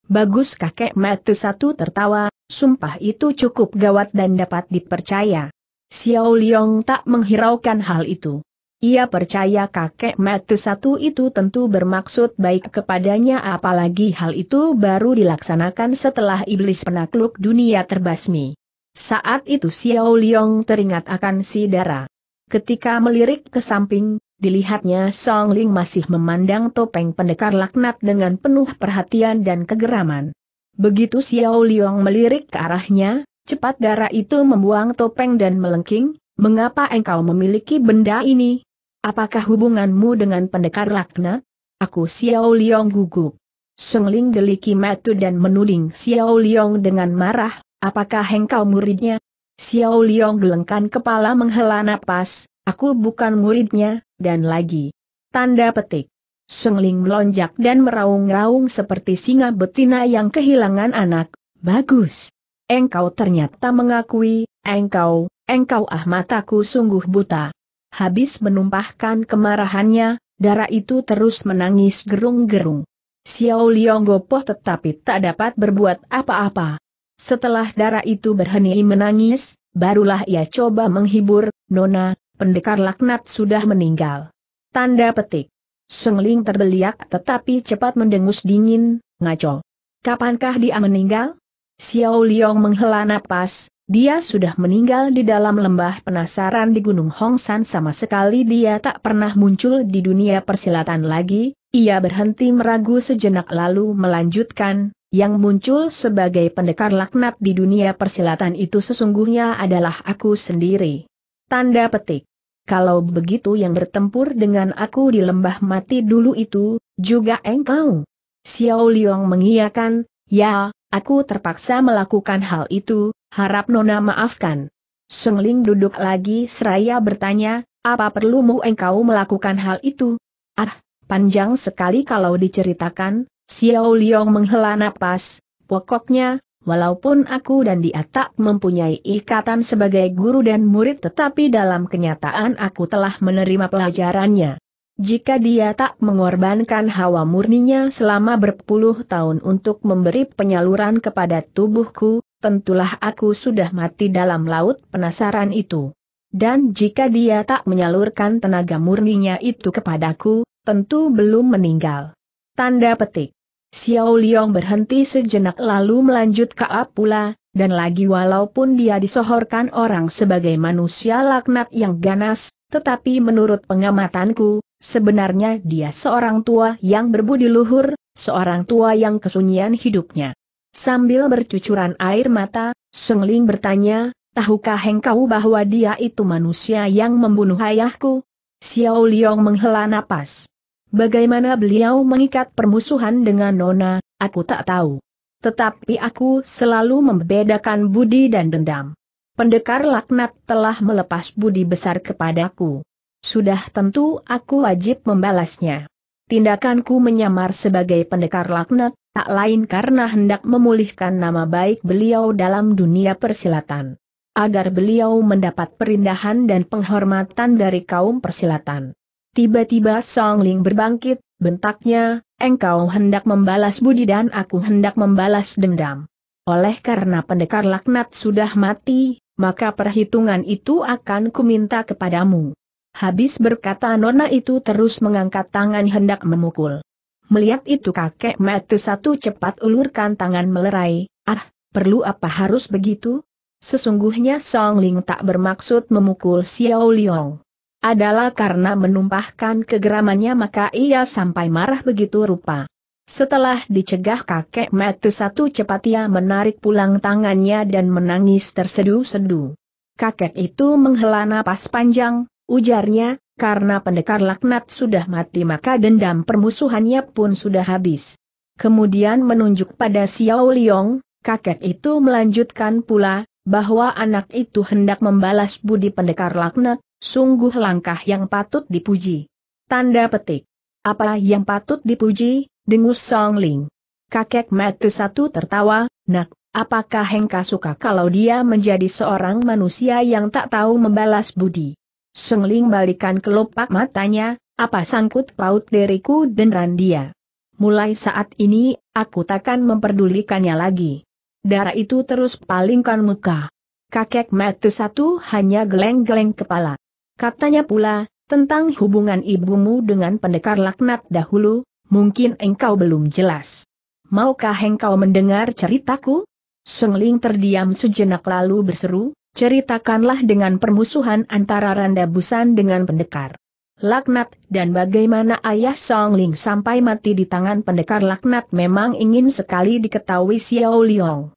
Bagus kakek mati satu tertawa, sumpah itu cukup gawat dan dapat dipercaya. Xiao Liong tak menghiraukan hal itu. Ia percaya kakek mati satu itu tentu bermaksud baik kepadanya apalagi hal itu baru dilaksanakan setelah iblis penakluk dunia terbasmi. Saat itu Xiao Liong teringat akan si darah. Ketika melirik ke samping, dilihatnya Song Ling masih memandang topeng pendekar laknat dengan penuh perhatian dan kegeraman. Begitu Xiao Liang melirik ke arahnya, cepat darah itu membuang topeng dan melengking, mengapa engkau memiliki benda ini? Apakah hubunganmu dengan pendekar laknat? Aku Xiao Liang gugup. Song Ling geliki matu dan menuding Xiao Liang dengan marah, apakah engkau muridnya? Xiao Liang gelengkan kepala menghela napas, aku bukan muridnya, dan lagi. Tanda petik. Sengling melonjak dan meraung-raung seperti singa betina yang kehilangan anak, bagus. Engkau ternyata mengakui, engkau, engkau ah mataku sungguh buta. Habis menumpahkan kemarahannya, darah itu terus menangis gerung-gerung. Xiao Liang gopoh tetapi tak dapat berbuat apa-apa. Setelah darah itu berhenti menangis, barulah ia coba menghibur, Nona, pendekar laknat sudah meninggal. Tanda petik. Sengling terbeliak tetapi cepat mendengus dingin, ngaco. Kapankah dia meninggal? Xiao Liang menghela napas, dia sudah meninggal di dalam lembah penasaran di Gunung Hongsan sama sekali dia tak pernah muncul di dunia persilatan lagi, ia berhenti meragu sejenak lalu melanjutkan, yang muncul sebagai pendekar laknat di dunia persilatan itu sesungguhnya adalah aku sendiri. Tanda petik. Kalau begitu yang bertempur dengan aku di lembah mati dulu itu, juga engkau. Xiao Liang mengiyakan, ya, aku terpaksa melakukan hal itu, harap Nona maafkan. Sengling duduk lagi seraya bertanya, apa perlumu engkau melakukan hal itu? Ah, panjang sekali kalau diceritakan, Xiao Liang menghela napas, pokoknya, walaupun aku dan dia tak mempunyai ikatan sebagai guru dan murid tetapi dalam kenyataan aku telah menerima pelajarannya. Jika dia tak mengorbankan hawa murninya selama berpuluh tahun untuk memberi penyaluran kepada tubuhku, tentulah aku sudah mati dalam laut penasaran itu. Dan jika dia tak menyalurkan tenaga murninya itu kepadaku, tentu belum meninggal. Tanda petik. Xiao Liang berhenti sejenak lalu melanjut ke pula, dan lagi walaupun dia disohorkan orang sebagai manusia laknat yang ganas, tetapi menurut pengamatanku, sebenarnya dia seorang tua yang berbudi luhur, seorang tua yang kesunyian hidupnya. Sambil bercucuran air mata, Ling bertanya, tahukah engkau bahwa dia itu manusia yang membunuh ayahku? Xiao Liang menghela napas. Bagaimana beliau mengikat permusuhan dengan Nona, aku tak tahu. Tetapi aku selalu membedakan budi dan dendam. Pendekar laknat telah melepas budi besar kepadaku. Sudah tentu aku wajib membalasnya. Tindakanku menyamar sebagai pendekar laknat, tak lain karena hendak memulihkan nama baik beliau dalam dunia persilatan. Agar beliau mendapat perindahan dan penghormatan dari kaum persilatan. Tiba-tiba Song Ling berbangkit, bentaknya, engkau hendak membalas budi dan aku hendak membalas dendam. Oleh karena pendekar laknat sudah mati, maka perhitungan itu akan kuminta kepadamu. Habis berkata Nona itu terus mengangkat tangan hendak memukul. Melihat itu kakek mati satu cepat ulurkan tangan melerai, ah, perlu apa harus begitu? Sesungguhnya Song Ling tak bermaksud memukul Xiao Liang adalah karena menumpahkan kegeramannya maka ia sampai marah begitu rupa. Setelah dicegah kakek Metu satu cepat ia menarik pulang tangannya dan menangis tersedu-sedu. Kakek itu menghela napas panjang, ujarnya, karena pendekar laknat sudah mati maka dendam permusuhannya pun sudah habis. Kemudian menunjuk pada Xiao Liong, kakek itu melanjutkan pula, bahwa anak itu hendak membalas budi pendekar laknat, Sungguh langkah yang patut dipuji. Tanda petik. Apa yang patut dipuji, dengus Song Ling. Kakek mati satu tertawa, nak, apakah Hengka suka kalau dia menjadi seorang manusia yang tak tahu membalas budi? Song Ling balikan kelopak matanya, apa sangkut paut diriku dan randia. Mulai saat ini, aku takkan memperdulikannya lagi. Darah itu terus palingkan muka. Kakek mati satu hanya geleng-geleng kepala. Katanya pula, tentang hubungan ibumu dengan pendekar laknat dahulu, mungkin engkau belum jelas. Maukah engkau mendengar ceritaku? Sengling terdiam sejenak lalu berseru, ceritakanlah dengan permusuhan antara Randa Busan dengan pendekar laknat dan bagaimana ayah Songling sampai mati di tangan pendekar laknat memang ingin sekali diketahui Xiao Liang.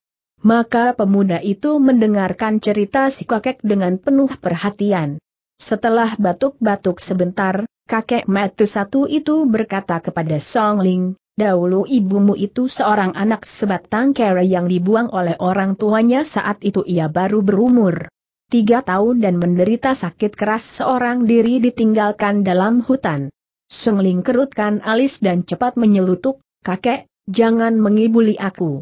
Maka pemuda itu mendengarkan cerita si kakek dengan penuh perhatian. Setelah batuk-batuk sebentar, kakek mati satu itu berkata kepada Song Ling, Dahulu ibumu itu seorang anak sebatang kera yang dibuang oleh orang tuanya saat itu ia baru berumur tiga tahun dan menderita sakit keras seorang diri ditinggalkan dalam hutan. Song Ling kerutkan alis dan cepat menyelutuk, kakek, jangan mengibuli aku.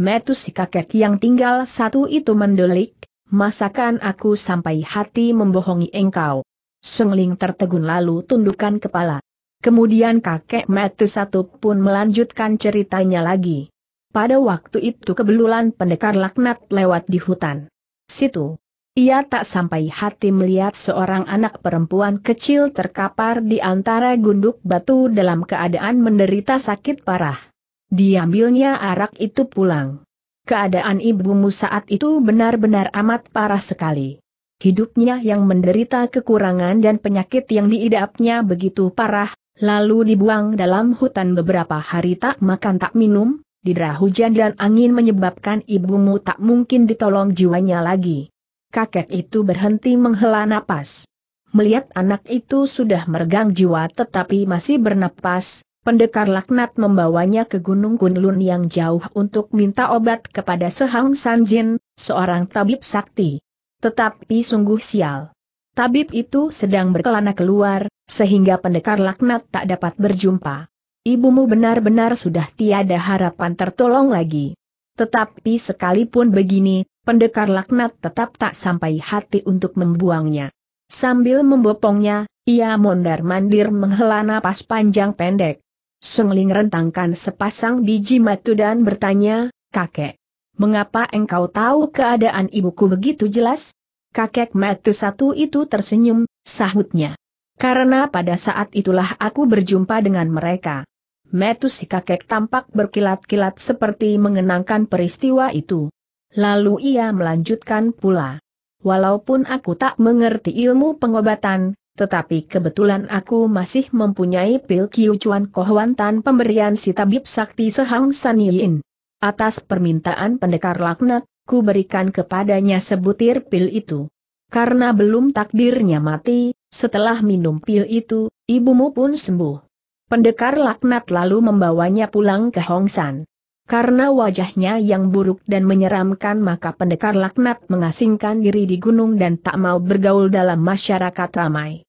Metu si kakek yang tinggal satu itu mendelik, masakan aku sampai hati membohongi engkau. Sengling tertegun lalu tundukkan kepala. Kemudian kakek Matu satu pun melanjutkan ceritanya lagi. Pada waktu itu kebelulan pendekar laknat lewat di hutan. Situ. Ia tak sampai hati melihat seorang anak perempuan kecil terkapar di antara gunduk batu dalam keadaan menderita sakit parah. Diambilnya arak itu pulang. Keadaan ibumu saat itu benar-benar amat parah sekali. Hidupnya yang menderita kekurangan dan penyakit yang diidapnya begitu parah, lalu dibuang dalam hutan beberapa hari tak makan tak minum, Didera hujan dan angin menyebabkan ibumu tak mungkin ditolong jiwanya lagi. Kakek itu berhenti menghela napas. Melihat anak itu sudah meregang jiwa tetapi masih bernapas, Pendekar laknat membawanya ke Gunung Kunlun yang jauh untuk minta obat kepada Sehang Sanjin, seorang tabib sakti. Tetapi sungguh sial. Tabib itu sedang berkelana keluar, sehingga pendekar laknat tak dapat berjumpa. Ibumu benar-benar sudah tiada harapan tertolong lagi. Tetapi sekalipun begini, pendekar laknat tetap tak sampai hati untuk membuangnya. Sambil membopongnya, ia mondar-mandir menghela napas panjang pendek. Sengling rentangkan sepasang biji matu dan bertanya, kakek, mengapa engkau tahu keadaan ibuku begitu jelas? Kakek matu satu itu tersenyum, sahutnya. Karena pada saat itulah aku berjumpa dengan mereka. Matu si kakek tampak berkilat-kilat seperti mengenangkan peristiwa itu. Lalu ia melanjutkan pula. Walaupun aku tak mengerti ilmu pengobatan, tetapi kebetulan aku masih mempunyai pil Kiu Chuan Kohwan Tan pemberian si tabib sakti Sehang San Yin. Atas permintaan pendekar laknat, ku berikan kepadanya sebutir pil itu. Karena belum takdirnya mati, setelah minum pil itu, ibumu pun sembuh. Pendekar laknat lalu membawanya pulang ke Hong San. Karena wajahnya yang buruk dan menyeramkan maka pendekar laknat mengasingkan diri di gunung dan tak mau bergaul dalam masyarakat ramai.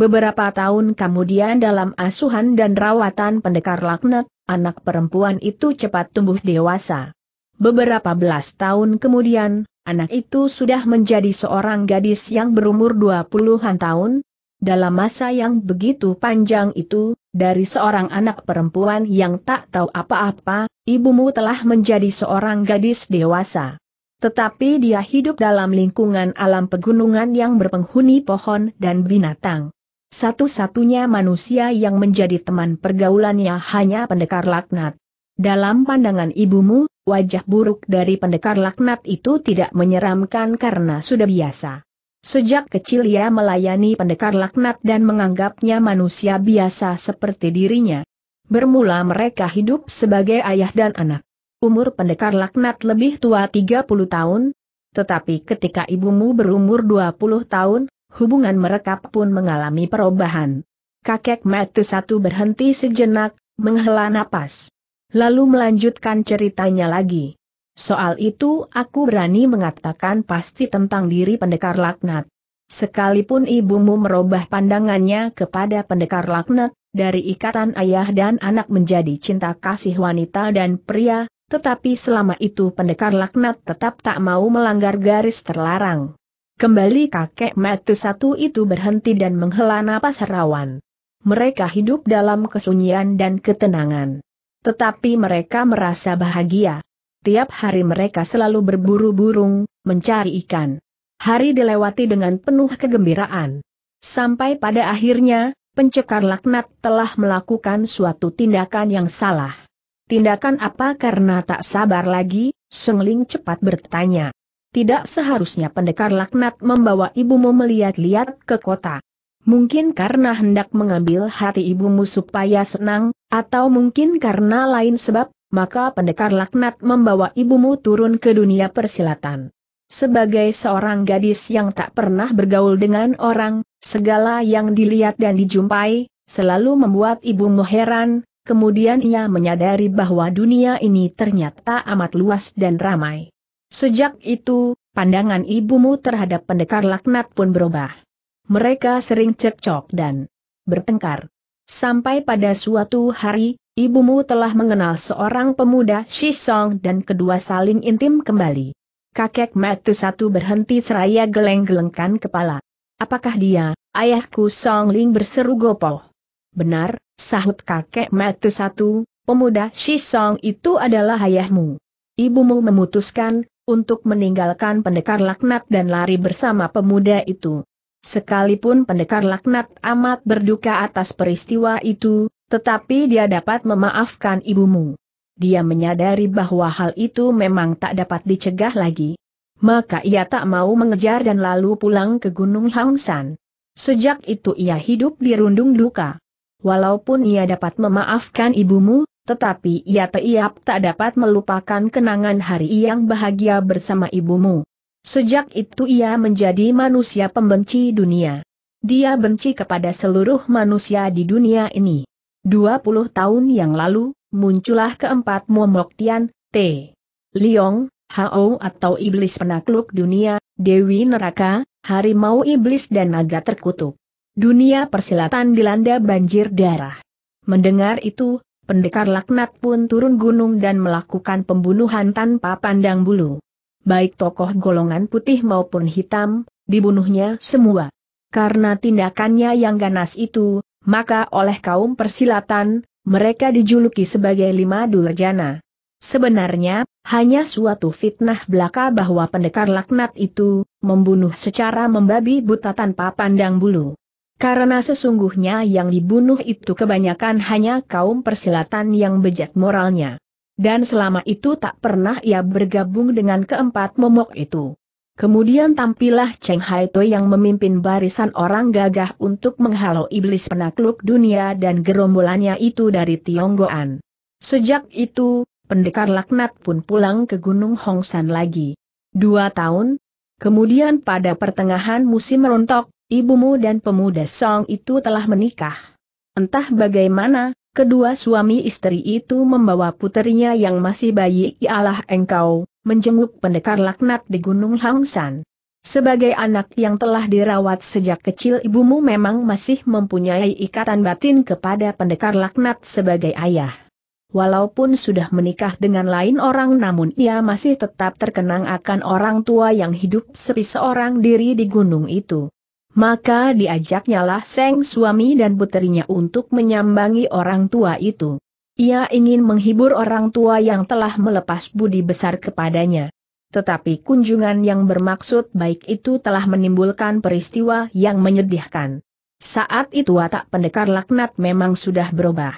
Beberapa tahun kemudian dalam asuhan dan rawatan pendekar laknat, anak perempuan itu cepat tumbuh dewasa. Beberapa belas tahun kemudian, anak itu sudah menjadi seorang gadis yang berumur dua puluhan tahun. Dalam masa yang begitu panjang itu, dari seorang anak perempuan yang tak tahu apa-apa, ibumu telah menjadi seorang gadis dewasa. Tetapi dia hidup dalam lingkungan alam pegunungan yang berpenghuni pohon dan binatang. Satu-satunya manusia yang menjadi teman pergaulannya hanya pendekar laknat. Dalam pandangan ibumu, wajah buruk dari pendekar laknat itu tidak menyeramkan karena sudah biasa. Sejak kecil ia melayani pendekar laknat dan menganggapnya manusia biasa seperti dirinya. Bermula mereka hidup sebagai ayah dan anak. Umur pendekar laknat lebih tua 30 tahun, tetapi ketika ibumu berumur 20 tahun, hubungan mereka pun mengalami perubahan. Kakek Matu satu berhenti sejenak, menghela napas. Lalu melanjutkan ceritanya lagi. Soal itu aku berani mengatakan pasti tentang diri pendekar laknat. Sekalipun ibumu merubah pandangannya kepada pendekar laknat, dari ikatan ayah dan anak menjadi cinta kasih wanita dan pria, tetapi selama itu pendekar laknat tetap tak mau melanggar garis terlarang. Kembali kakek metu satu itu berhenti dan menghela napas rawan. Mereka hidup dalam kesunyian dan ketenangan. Tetapi mereka merasa bahagia. Tiap hari mereka selalu berburu burung, mencari ikan. Hari dilewati dengan penuh kegembiraan. Sampai pada akhirnya, pencekar laknat telah melakukan suatu tindakan yang salah. Tindakan apa karena tak sabar lagi, Sengling cepat bertanya tidak seharusnya pendekar laknat membawa ibumu melihat-lihat ke kota. Mungkin karena hendak mengambil hati ibumu supaya senang, atau mungkin karena lain sebab, maka pendekar laknat membawa ibumu turun ke dunia persilatan. Sebagai seorang gadis yang tak pernah bergaul dengan orang, segala yang dilihat dan dijumpai, selalu membuat ibumu heran, kemudian ia menyadari bahwa dunia ini ternyata amat luas dan ramai. Sejak itu, pandangan ibumu terhadap pendekar laknat pun berubah. Mereka sering cekcok dan bertengkar. Sampai pada suatu hari, ibumu telah mengenal seorang pemuda Shisong dan kedua saling intim kembali. Kakek Matu satu berhenti seraya geleng-gelengkan kepala. Apakah dia, ayahku Song Ling berseru gopoh? Benar, sahut kakek Matu satu, pemuda Shisong itu adalah ayahmu. Ibumu memutuskan, untuk meninggalkan pendekar laknat dan lari bersama pemuda itu. Sekalipun pendekar laknat amat berduka atas peristiwa itu, tetapi dia dapat memaafkan ibumu. Dia menyadari bahwa hal itu memang tak dapat dicegah lagi. Maka ia tak mau mengejar dan lalu pulang ke Gunung Hangsan. Sejak itu ia hidup dirundung duka. Walaupun ia dapat memaafkan ibumu, tetapi ia teiap tak dapat melupakan kenangan hari yang bahagia bersama ibumu. Sejak itu ia menjadi manusia pembenci dunia. Dia benci kepada seluruh manusia di dunia ini. 20 tahun yang lalu, muncullah keempat momok Tian, T. Liong, Hao atau Iblis Penakluk Dunia, Dewi Neraka, Harimau Iblis dan Naga Terkutuk. Dunia persilatan dilanda banjir darah. Mendengar itu, pendekar laknat pun turun gunung dan melakukan pembunuhan tanpa pandang bulu. Baik tokoh golongan putih maupun hitam, dibunuhnya semua. Karena tindakannya yang ganas itu, maka oleh kaum persilatan, mereka dijuluki sebagai lima durjana. Sebenarnya, hanya suatu fitnah belaka bahwa pendekar laknat itu, membunuh secara membabi buta tanpa pandang bulu. Karena sesungguhnya yang dibunuh itu kebanyakan hanya kaum persilatan yang bejat moralnya. Dan selama itu tak pernah ia bergabung dengan keempat momok itu. Kemudian tampillah Cheng Hai Toi yang memimpin barisan orang gagah untuk menghalau iblis penakluk dunia dan gerombolannya itu dari Tionggoan. Sejak itu, pendekar laknat pun pulang ke Gunung Hongsan lagi. Dua tahun, kemudian pada pertengahan musim rontok, ibumu dan pemuda Song itu telah menikah. Entah bagaimana, kedua suami istri itu membawa puterinya yang masih bayi ialah engkau, menjenguk pendekar laknat di Gunung Hangsan. Sebagai anak yang telah dirawat sejak kecil ibumu memang masih mempunyai ikatan batin kepada pendekar laknat sebagai ayah. Walaupun sudah menikah dengan lain orang namun ia masih tetap terkenang akan orang tua yang hidup sepi seorang diri di gunung itu maka diajaknyalah Seng suami dan puterinya untuk menyambangi orang tua itu. Ia ingin menghibur orang tua yang telah melepas budi besar kepadanya. Tetapi kunjungan yang bermaksud baik itu telah menimbulkan peristiwa yang menyedihkan. Saat itu watak pendekar laknat memang sudah berubah.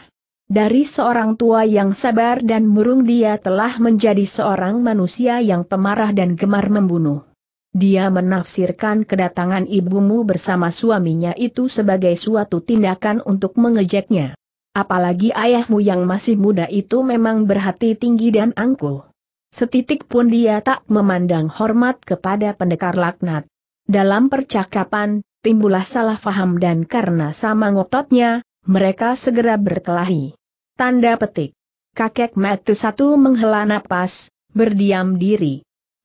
Dari seorang tua yang sabar dan murung dia telah menjadi seorang manusia yang pemarah dan gemar membunuh. Dia menafsirkan kedatangan ibumu bersama suaminya itu sebagai suatu tindakan untuk mengejeknya. Apalagi ayahmu yang masih muda itu memang berhati tinggi dan angkuh. Setitik pun dia tak memandang hormat kepada pendekar laknat. Dalam percakapan, timbullah salah faham dan karena sama ngototnya, mereka segera berkelahi. Tanda petik. Kakek Metu satu menghela napas, berdiam diri.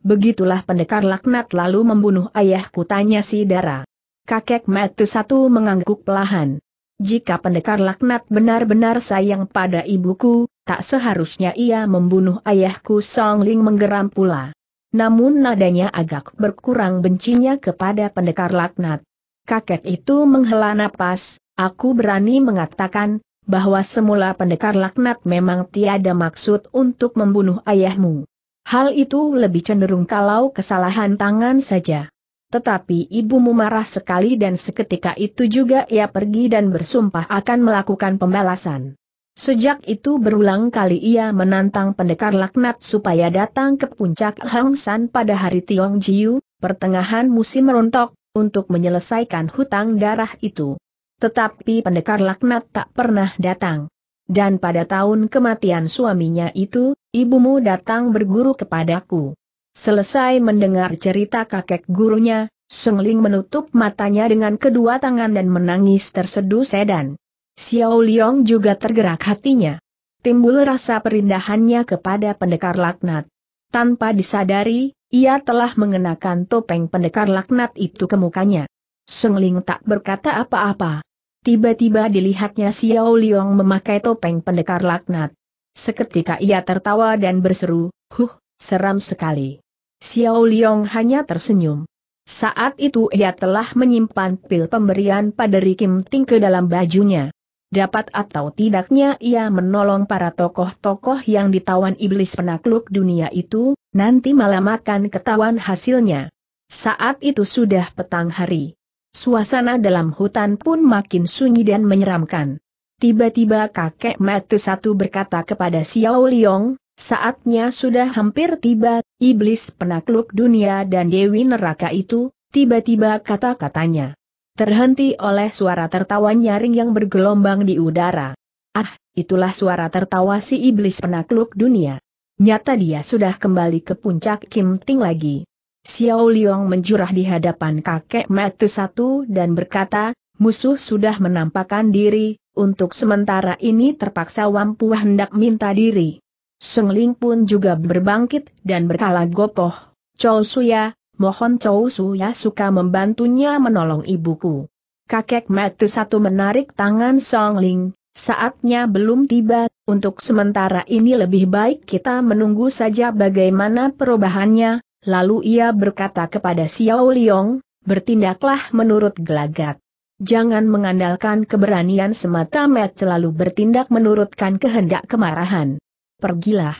Begitulah pendekar laknat lalu membunuh ayahku tanya si Dara. Kakek Matu satu mengangguk pelahan. Jika pendekar laknat benar-benar sayang pada ibuku, tak seharusnya ia membunuh ayahku Song Ling menggeram pula. Namun nadanya agak berkurang bencinya kepada pendekar laknat. Kakek itu menghela napas, aku berani mengatakan, bahwa semula pendekar laknat memang tiada maksud untuk membunuh ayahmu. Hal itu lebih cenderung kalau kesalahan tangan saja. Tetapi ibumu marah sekali dan seketika itu juga ia pergi dan bersumpah akan melakukan pembalasan. Sejak itu berulang kali ia menantang pendekar laknat supaya datang ke puncak Hang San pada hari Tiong Jiu, pertengahan musim rontok, untuk menyelesaikan hutang darah itu. Tetapi pendekar laknat tak pernah datang. Dan pada tahun kematian suaminya itu, ibumu datang berguru kepadaku. Selesai mendengar cerita kakek gurunya, Sung Ling menutup matanya dengan kedua tangan dan menangis terseduh sedan. Xiao Liang juga tergerak hatinya. Timbul rasa perindahannya kepada pendekar laknat. Tanpa disadari, ia telah mengenakan topeng pendekar laknat itu ke mukanya. Sung Ling tak berkata apa-apa. Tiba-tiba dilihatnya Xiao Liang memakai topeng pendekar laknat. Seketika ia tertawa dan berseru, huh, seram sekali. Xiao Liong hanya tersenyum. Saat itu ia telah menyimpan pil pemberian pada Rikim Ting ke dalam bajunya. Dapat atau tidaknya ia menolong para tokoh-tokoh yang ditawan iblis penakluk dunia itu, nanti malam akan ketahuan hasilnya. Saat itu sudah petang hari. Suasana dalam hutan pun makin sunyi dan menyeramkan. Tiba-tiba kakek Matu satu berkata kepada Xiao Liong, saatnya sudah hampir tiba, iblis penakluk dunia dan dewi neraka itu, tiba-tiba kata-katanya. Terhenti oleh suara tertawa nyaring yang bergelombang di udara. Ah, itulah suara tertawa si iblis penakluk dunia. Nyata dia sudah kembali ke puncak Kim Ting lagi. Xiao Liong menjurah di hadapan kakek Matu satu dan berkata, musuh sudah menampakkan diri, untuk sementara ini terpaksa Wampu hendak minta diri. Sengling pun juga berbangkit dan berkala gopoh. Chou Suya, mohon Chou Suya suka membantunya menolong ibuku. Kakek Matu satu menarik tangan Songling, saatnya belum tiba, untuk sementara ini lebih baik kita menunggu saja bagaimana perubahannya, lalu ia berkata kepada Xiao Liong, bertindaklah menurut gelagat. Jangan mengandalkan keberanian semata Matt selalu bertindak menurutkan kehendak kemarahan. Pergilah.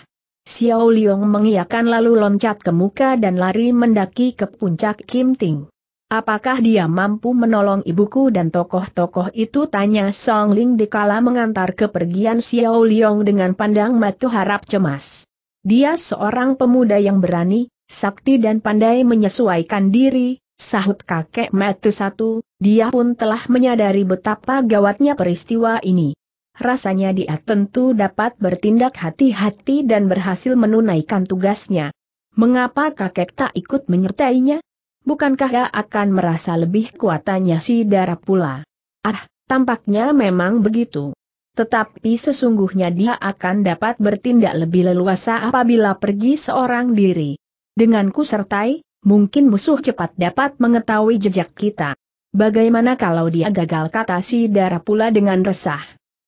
Xiao Liong mengiakan lalu loncat ke muka dan lari mendaki ke puncak Kim Ting. Apakah dia mampu menolong ibuku dan tokoh-tokoh itu tanya Song Ling dikala mengantar kepergian Xiao Liong dengan pandang mata harap cemas. Dia seorang pemuda yang berani, sakti dan pandai menyesuaikan diri, sahut kakek matu satu, dia pun telah menyadari betapa gawatnya peristiwa ini. Rasanya dia tentu dapat bertindak hati-hati dan berhasil menunaikan tugasnya. Mengapa kakek tak ikut menyertainya? Bukankah dia akan merasa lebih kuatannya si darah pula? Ah, tampaknya memang begitu. Tetapi sesungguhnya dia akan dapat bertindak lebih leluasa apabila pergi seorang diri. Denganku sertai, mungkin musuh cepat dapat mengetahui jejak kita. Bagaimana kalau dia gagal kata si darah pula dengan resah?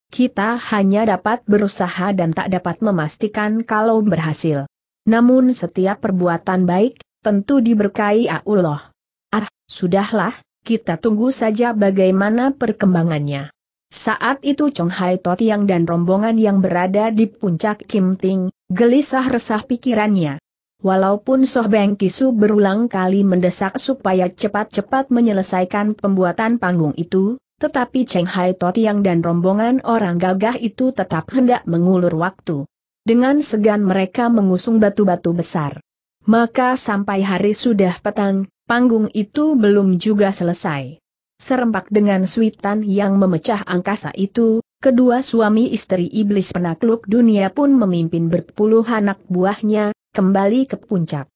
Kita hanya dapat berusaha dan tak dapat memastikan kalau berhasil. Namun setiap perbuatan baik, tentu diberkahi ya Allah. Ah, sudahlah, kita tunggu saja bagaimana perkembangannya. Saat itu Chong Hai Totiang dan rombongan yang berada di puncak Kim Ting, gelisah resah pikirannya. Walaupun Soh Beng Kisu berulang kali mendesak supaya cepat-cepat menyelesaikan pembuatan panggung itu, tetapi Cheng Hai Totiang dan rombongan orang gagah itu tetap hendak mengulur waktu. Dengan segan mereka mengusung batu-batu besar. Maka sampai hari sudah petang, panggung itu belum juga selesai. Serempak dengan suitan yang memecah angkasa itu, Kedua suami istri iblis penakluk dunia pun memimpin berpuluh anak buahnya, kembali ke puncak.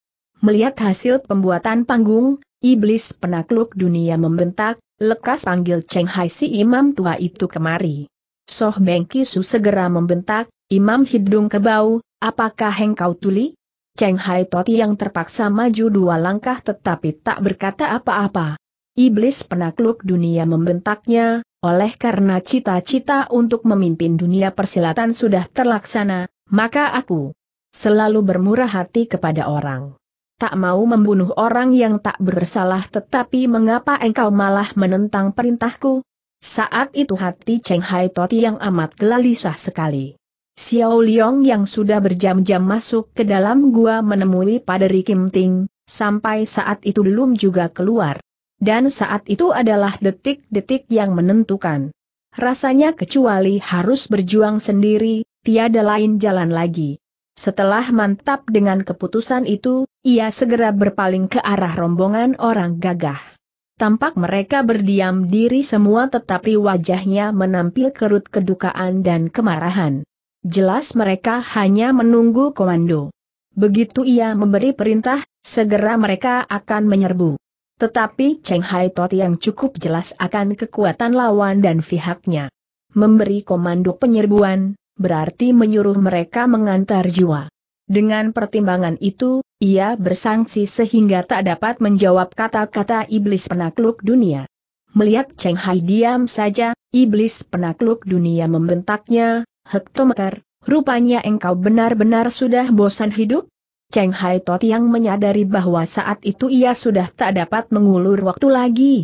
Melihat hasil pembuatan panggung, iblis penakluk dunia membentak, lekas panggil Cheng Hai si imam tua itu kemari. Soh Beng Kisu segera membentak, imam hidung kebau, apakah engkau tuli? Cheng Hai Toti yang terpaksa maju dua langkah tetapi tak berkata apa-apa. Iblis penakluk dunia membentaknya, oleh karena cita-cita untuk memimpin dunia persilatan sudah terlaksana, maka aku Selalu bermurah hati kepada orang. Tak mau membunuh orang yang tak bersalah tetapi mengapa engkau malah menentang perintahku? Saat itu hati Cheng Hai Toti yang amat gelisah sekali. Xiao Liang yang sudah berjam-jam masuk ke dalam gua menemui Paderi Kim Ting, sampai saat itu belum juga keluar. Dan saat itu adalah detik-detik yang menentukan. Rasanya kecuali harus berjuang sendiri, tiada lain jalan lagi. Setelah mantap dengan keputusan itu, ia segera berpaling ke arah rombongan orang gagah. Tampak mereka berdiam diri semua tetapi wajahnya menampil kerut kedukaan dan kemarahan. Jelas mereka hanya menunggu komando. Begitu ia memberi perintah, segera mereka akan menyerbu. Tetapi Cheng Hai Tot yang cukup jelas akan kekuatan lawan dan pihaknya. Memberi komando penyerbuan, berarti menyuruh mereka mengantar jiwa. Dengan pertimbangan itu, ia bersangsi sehingga tak dapat menjawab kata-kata iblis penakluk dunia. Melihat Cheng Hai diam saja, iblis penakluk dunia membentaknya, Hektometer, rupanya engkau benar-benar sudah bosan hidup? Cheng Hai Tot yang menyadari bahwa saat itu ia sudah tak dapat mengulur waktu lagi.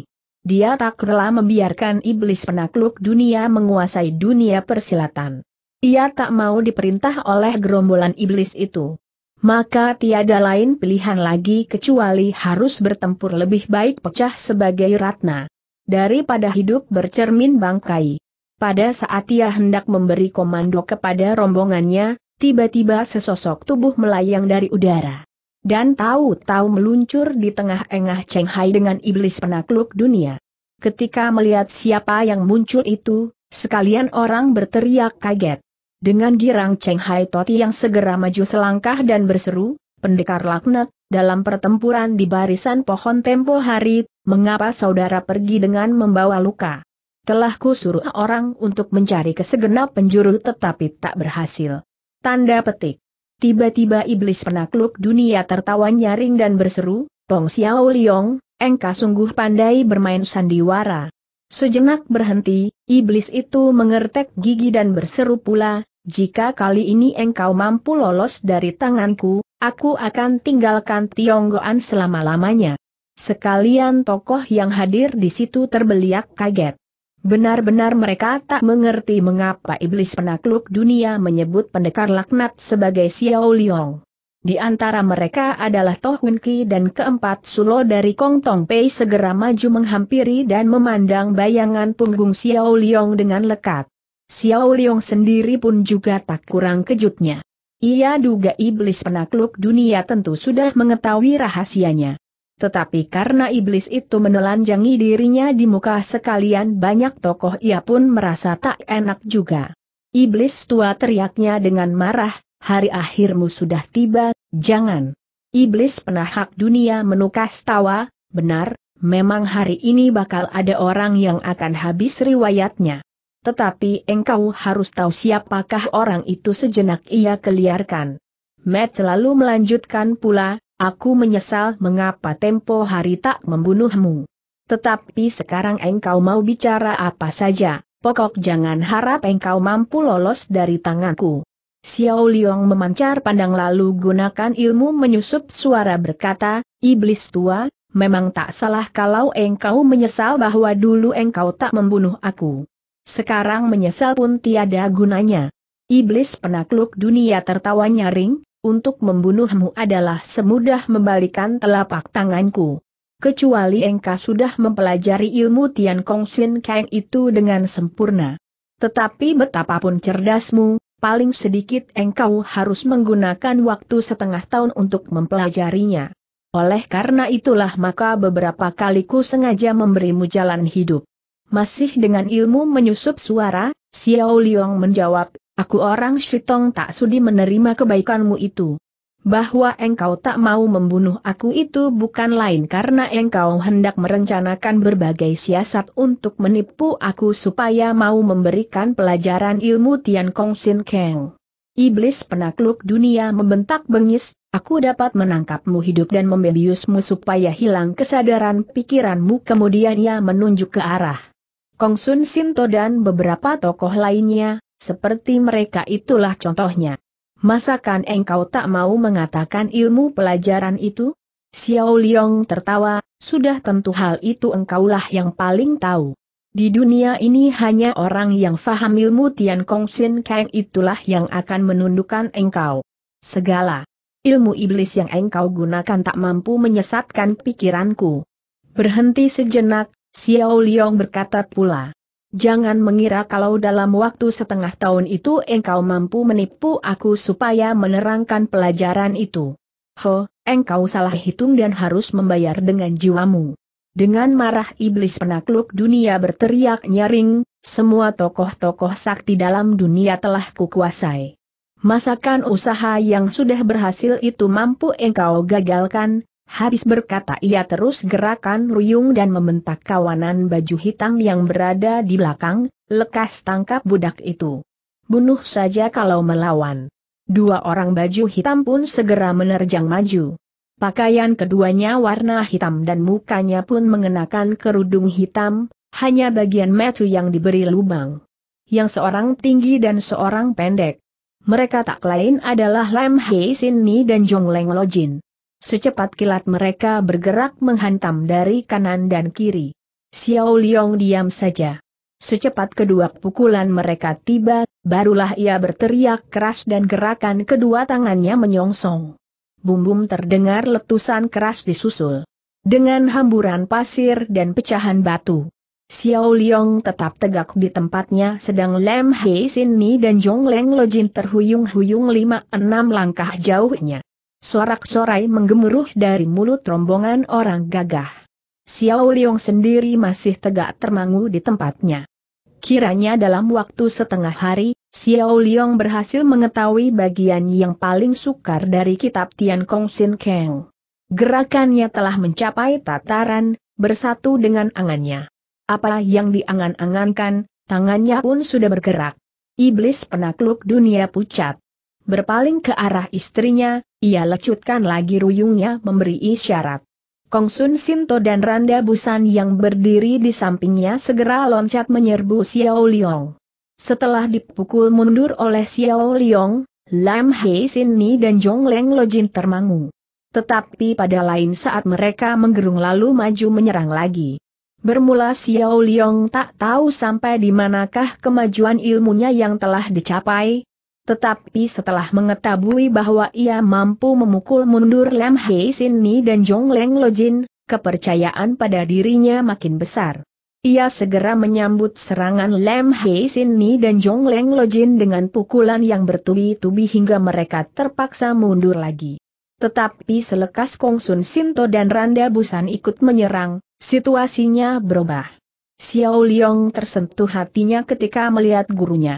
Dia tak rela membiarkan iblis penakluk dunia menguasai dunia persilatan. Ia tak mau diperintah oleh gerombolan iblis itu. Maka tiada lain pilihan lagi kecuali harus bertempur lebih baik pecah sebagai ratna. Daripada hidup bercermin bangkai. Pada saat ia hendak memberi komando kepada rombongannya, tiba-tiba sesosok tubuh melayang dari udara. Dan tahu-tahu meluncur di tengah engah Cenghai dengan iblis penakluk dunia. Ketika melihat siapa yang muncul itu, sekalian orang berteriak kaget. Dengan girang Cheng Hai Toti yang segera maju selangkah dan berseru, pendekar laknat, dalam pertempuran di barisan pohon tempo hari, mengapa saudara pergi dengan membawa luka? Telah kusuruh orang untuk mencari ke penjuru tetapi tak berhasil. Tanda petik. Tiba-tiba iblis penakluk dunia tertawa nyaring dan berseru, Tong Xiao Liong, engkau sungguh pandai bermain sandiwara. Sejenak berhenti, iblis itu mengertek gigi dan berseru pula, jika kali ini engkau mampu lolos dari tanganku, aku akan tinggalkan Tionggoan selama-lamanya. Sekalian tokoh yang hadir di situ terbeliak kaget. Benar-benar mereka tak mengerti mengapa iblis penakluk dunia menyebut pendekar laknat sebagai Xiao Liang. Di antara mereka adalah Toh Hun Ki dan keempat Sulo dari Kong Tong Pei segera maju menghampiri dan memandang bayangan punggung Xiao Liong dengan lekat. Xiao Liong sendiri pun juga tak kurang kejutnya. Ia duga iblis penakluk dunia tentu sudah mengetahui rahasianya. Tetapi karena iblis itu menelanjangi dirinya di muka sekalian banyak tokoh ia pun merasa tak enak juga. Iblis tua teriaknya dengan marah, hari akhirmu sudah tiba, jangan. Iblis penahak dunia menukas tawa, benar, memang hari ini bakal ada orang yang akan habis riwayatnya. Tetapi engkau harus tahu siapakah orang itu sejenak ia keliarkan. Matt lalu melanjutkan pula, aku menyesal mengapa tempo hari tak membunuhmu. Tetapi sekarang engkau mau bicara apa saja, pokok jangan harap engkau mampu lolos dari tanganku. Xiao Liang memancar pandang lalu gunakan ilmu menyusup suara berkata, Iblis tua, memang tak salah kalau engkau menyesal bahwa dulu engkau tak membunuh aku. Sekarang menyesal pun tiada gunanya. Iblis penakluk dunia tertawa nyaring, untuk membunuhmu adalah semudah membalikan telapak tanganku. Kecuali engkau sudah mempelajari ilmu Tian Kong Sin Kang itu dengan sempurna. Tetapi betapapun cerdasmu, paling sedikit engkau harus menggunakan waktu setengah tahun untuk mempelajarinya. Oleh karena itulah maka beberapa kali ku sengaja memberimu jalan hidup. Masih dengan ilmu menyusup suara, Xiao Liang menjawab, aku orang Shitong tak sudi menerima kebaikanmu itu bahwa engkau tak mau membunuh aku itu bukan lain karena engkau hendak merencanakan berbagai siasat untuk menipu aku supaya mau memberikan pelajaran ilmu Tian Kong Sin Kang. Iblis penakluk dunia membentak bengis, aku dapat menangkapmu hidup dan membeliusmu supaya hilang kesadaran pikiranmu kemudian ia menunjuk ke arah. Kong Sun Sinto dan beberapa tokoh lainnya, seperti mereka itulah contohnya. Masakan engkau tak mau mengatakan ilmu pelajaran itu? Xiao Liong tertawa, sudah tentu hal itu engkaulah yang paling tahu. Di dunia ini hanya orang yang faham ilmu Tian Kong Sin Kang itulah yang akan menundukkan engkau. Segala ilmu iblis yang engkau gunakan tak mampu menyesatkan pikiranku. Berhenti sejenak, Xiao Liong berkata pula. Jangan mengira kalau dalam waktu setengah tahun itu engkau mampu menipu aku supaya menerangkan pelajaran itu. Ho, engkau salah hitung dan harus membayar dengan jiwamu. Dengan marah iblis penakluk dunia berteriak nyaring, semua tokoh-tokoh sakti dalam dunia telah kukuasai. Masakan usaha yang sudah berhasil itu mampu engkau gagalkan, Habis berkata ia terus gerakan ruyung dan membentak kawanan baju hitam yang berada di belakang, lekas tangkap budak itu. Bunuh saja kalau melawan. Dua orang baju hitam pun segera menerjang maju. Pakaian keduanya warna hitam dan mukanya pun mengenakan kerudung hitam, hanya bagian metu yang diberi lubang. Yang seorang tinggi dan seorang pendek. Mereka tak lain adalah Lam Hei Sin Ni dan Jong Leng Jin. Secepat kilat mereka bergerak menghantam dari kanan dan kiri. Xiao Liong diam saja. Secepat kedua pukulan mereka tiba, barulah ia berteriak keras dan gerakan kedua tangannya menyongsong. bum terdengar letusan keras disusul. Dengan hamburan pasir dan pecahan batu. Xiao Liong tetap tegak di tempatnya sedang Lem Hei Sin Ni dan Jong Leng Jin terhuyung-huyung lima enam langkah jauhnya. Sorak-sorai menggemuruh dari mulut rombongan orang gagah. Xiao Liong sendiri masih tegak termangu di tempatnya. Kiranya dalam waktu setengah hari, Xiao Liong berhasil mengetahui bagian yang paling sukar dari kitab Tian Kong Sin Kang. Gerakannya telah mencapai tataran, bersatu dengan angannya. Apa yang diangan-angankan, tangannya pun sudah bergerak. Iblis penakluk dunia pucat. Berpaling ke arah istrinya, ia lecutkan lagi ruyungnya memberi isyarat. Kong Sun Sinto dan Randa Busan yang berdiri di sampingnya segera loncat menyerbu Xiao Liong. Setelah dipukul mundur oleh Xiao Liong, Lam Hei Ni dan Jong Leng Lojin termangu. Tetapi pada lain saat mereka menggerung lalu maju menyerang lagi. Bermula Xiao Liong tak tahu sampai di manakah kemajuan ilmunya yang telah dicapai, tetapi setelah mengetahui bahwa ia mampu memukul mundur Lam Hei Sin Ni dan Jong Leng Jin, kepercayaan pada dirinya makin besar. Ia segera menyambut serangan Lam Hei Sin Ni dan Jong Leng Jin dengan pukulan yang bertubi-tubi hingga mereka terpaksa mundur lagi. Tetapi selekas Kong Sun Sinto dan Randa Busan ikut menyerang, situasinya berubah. Xiao Liong tersentuh hatinya ketika melihat gurunya.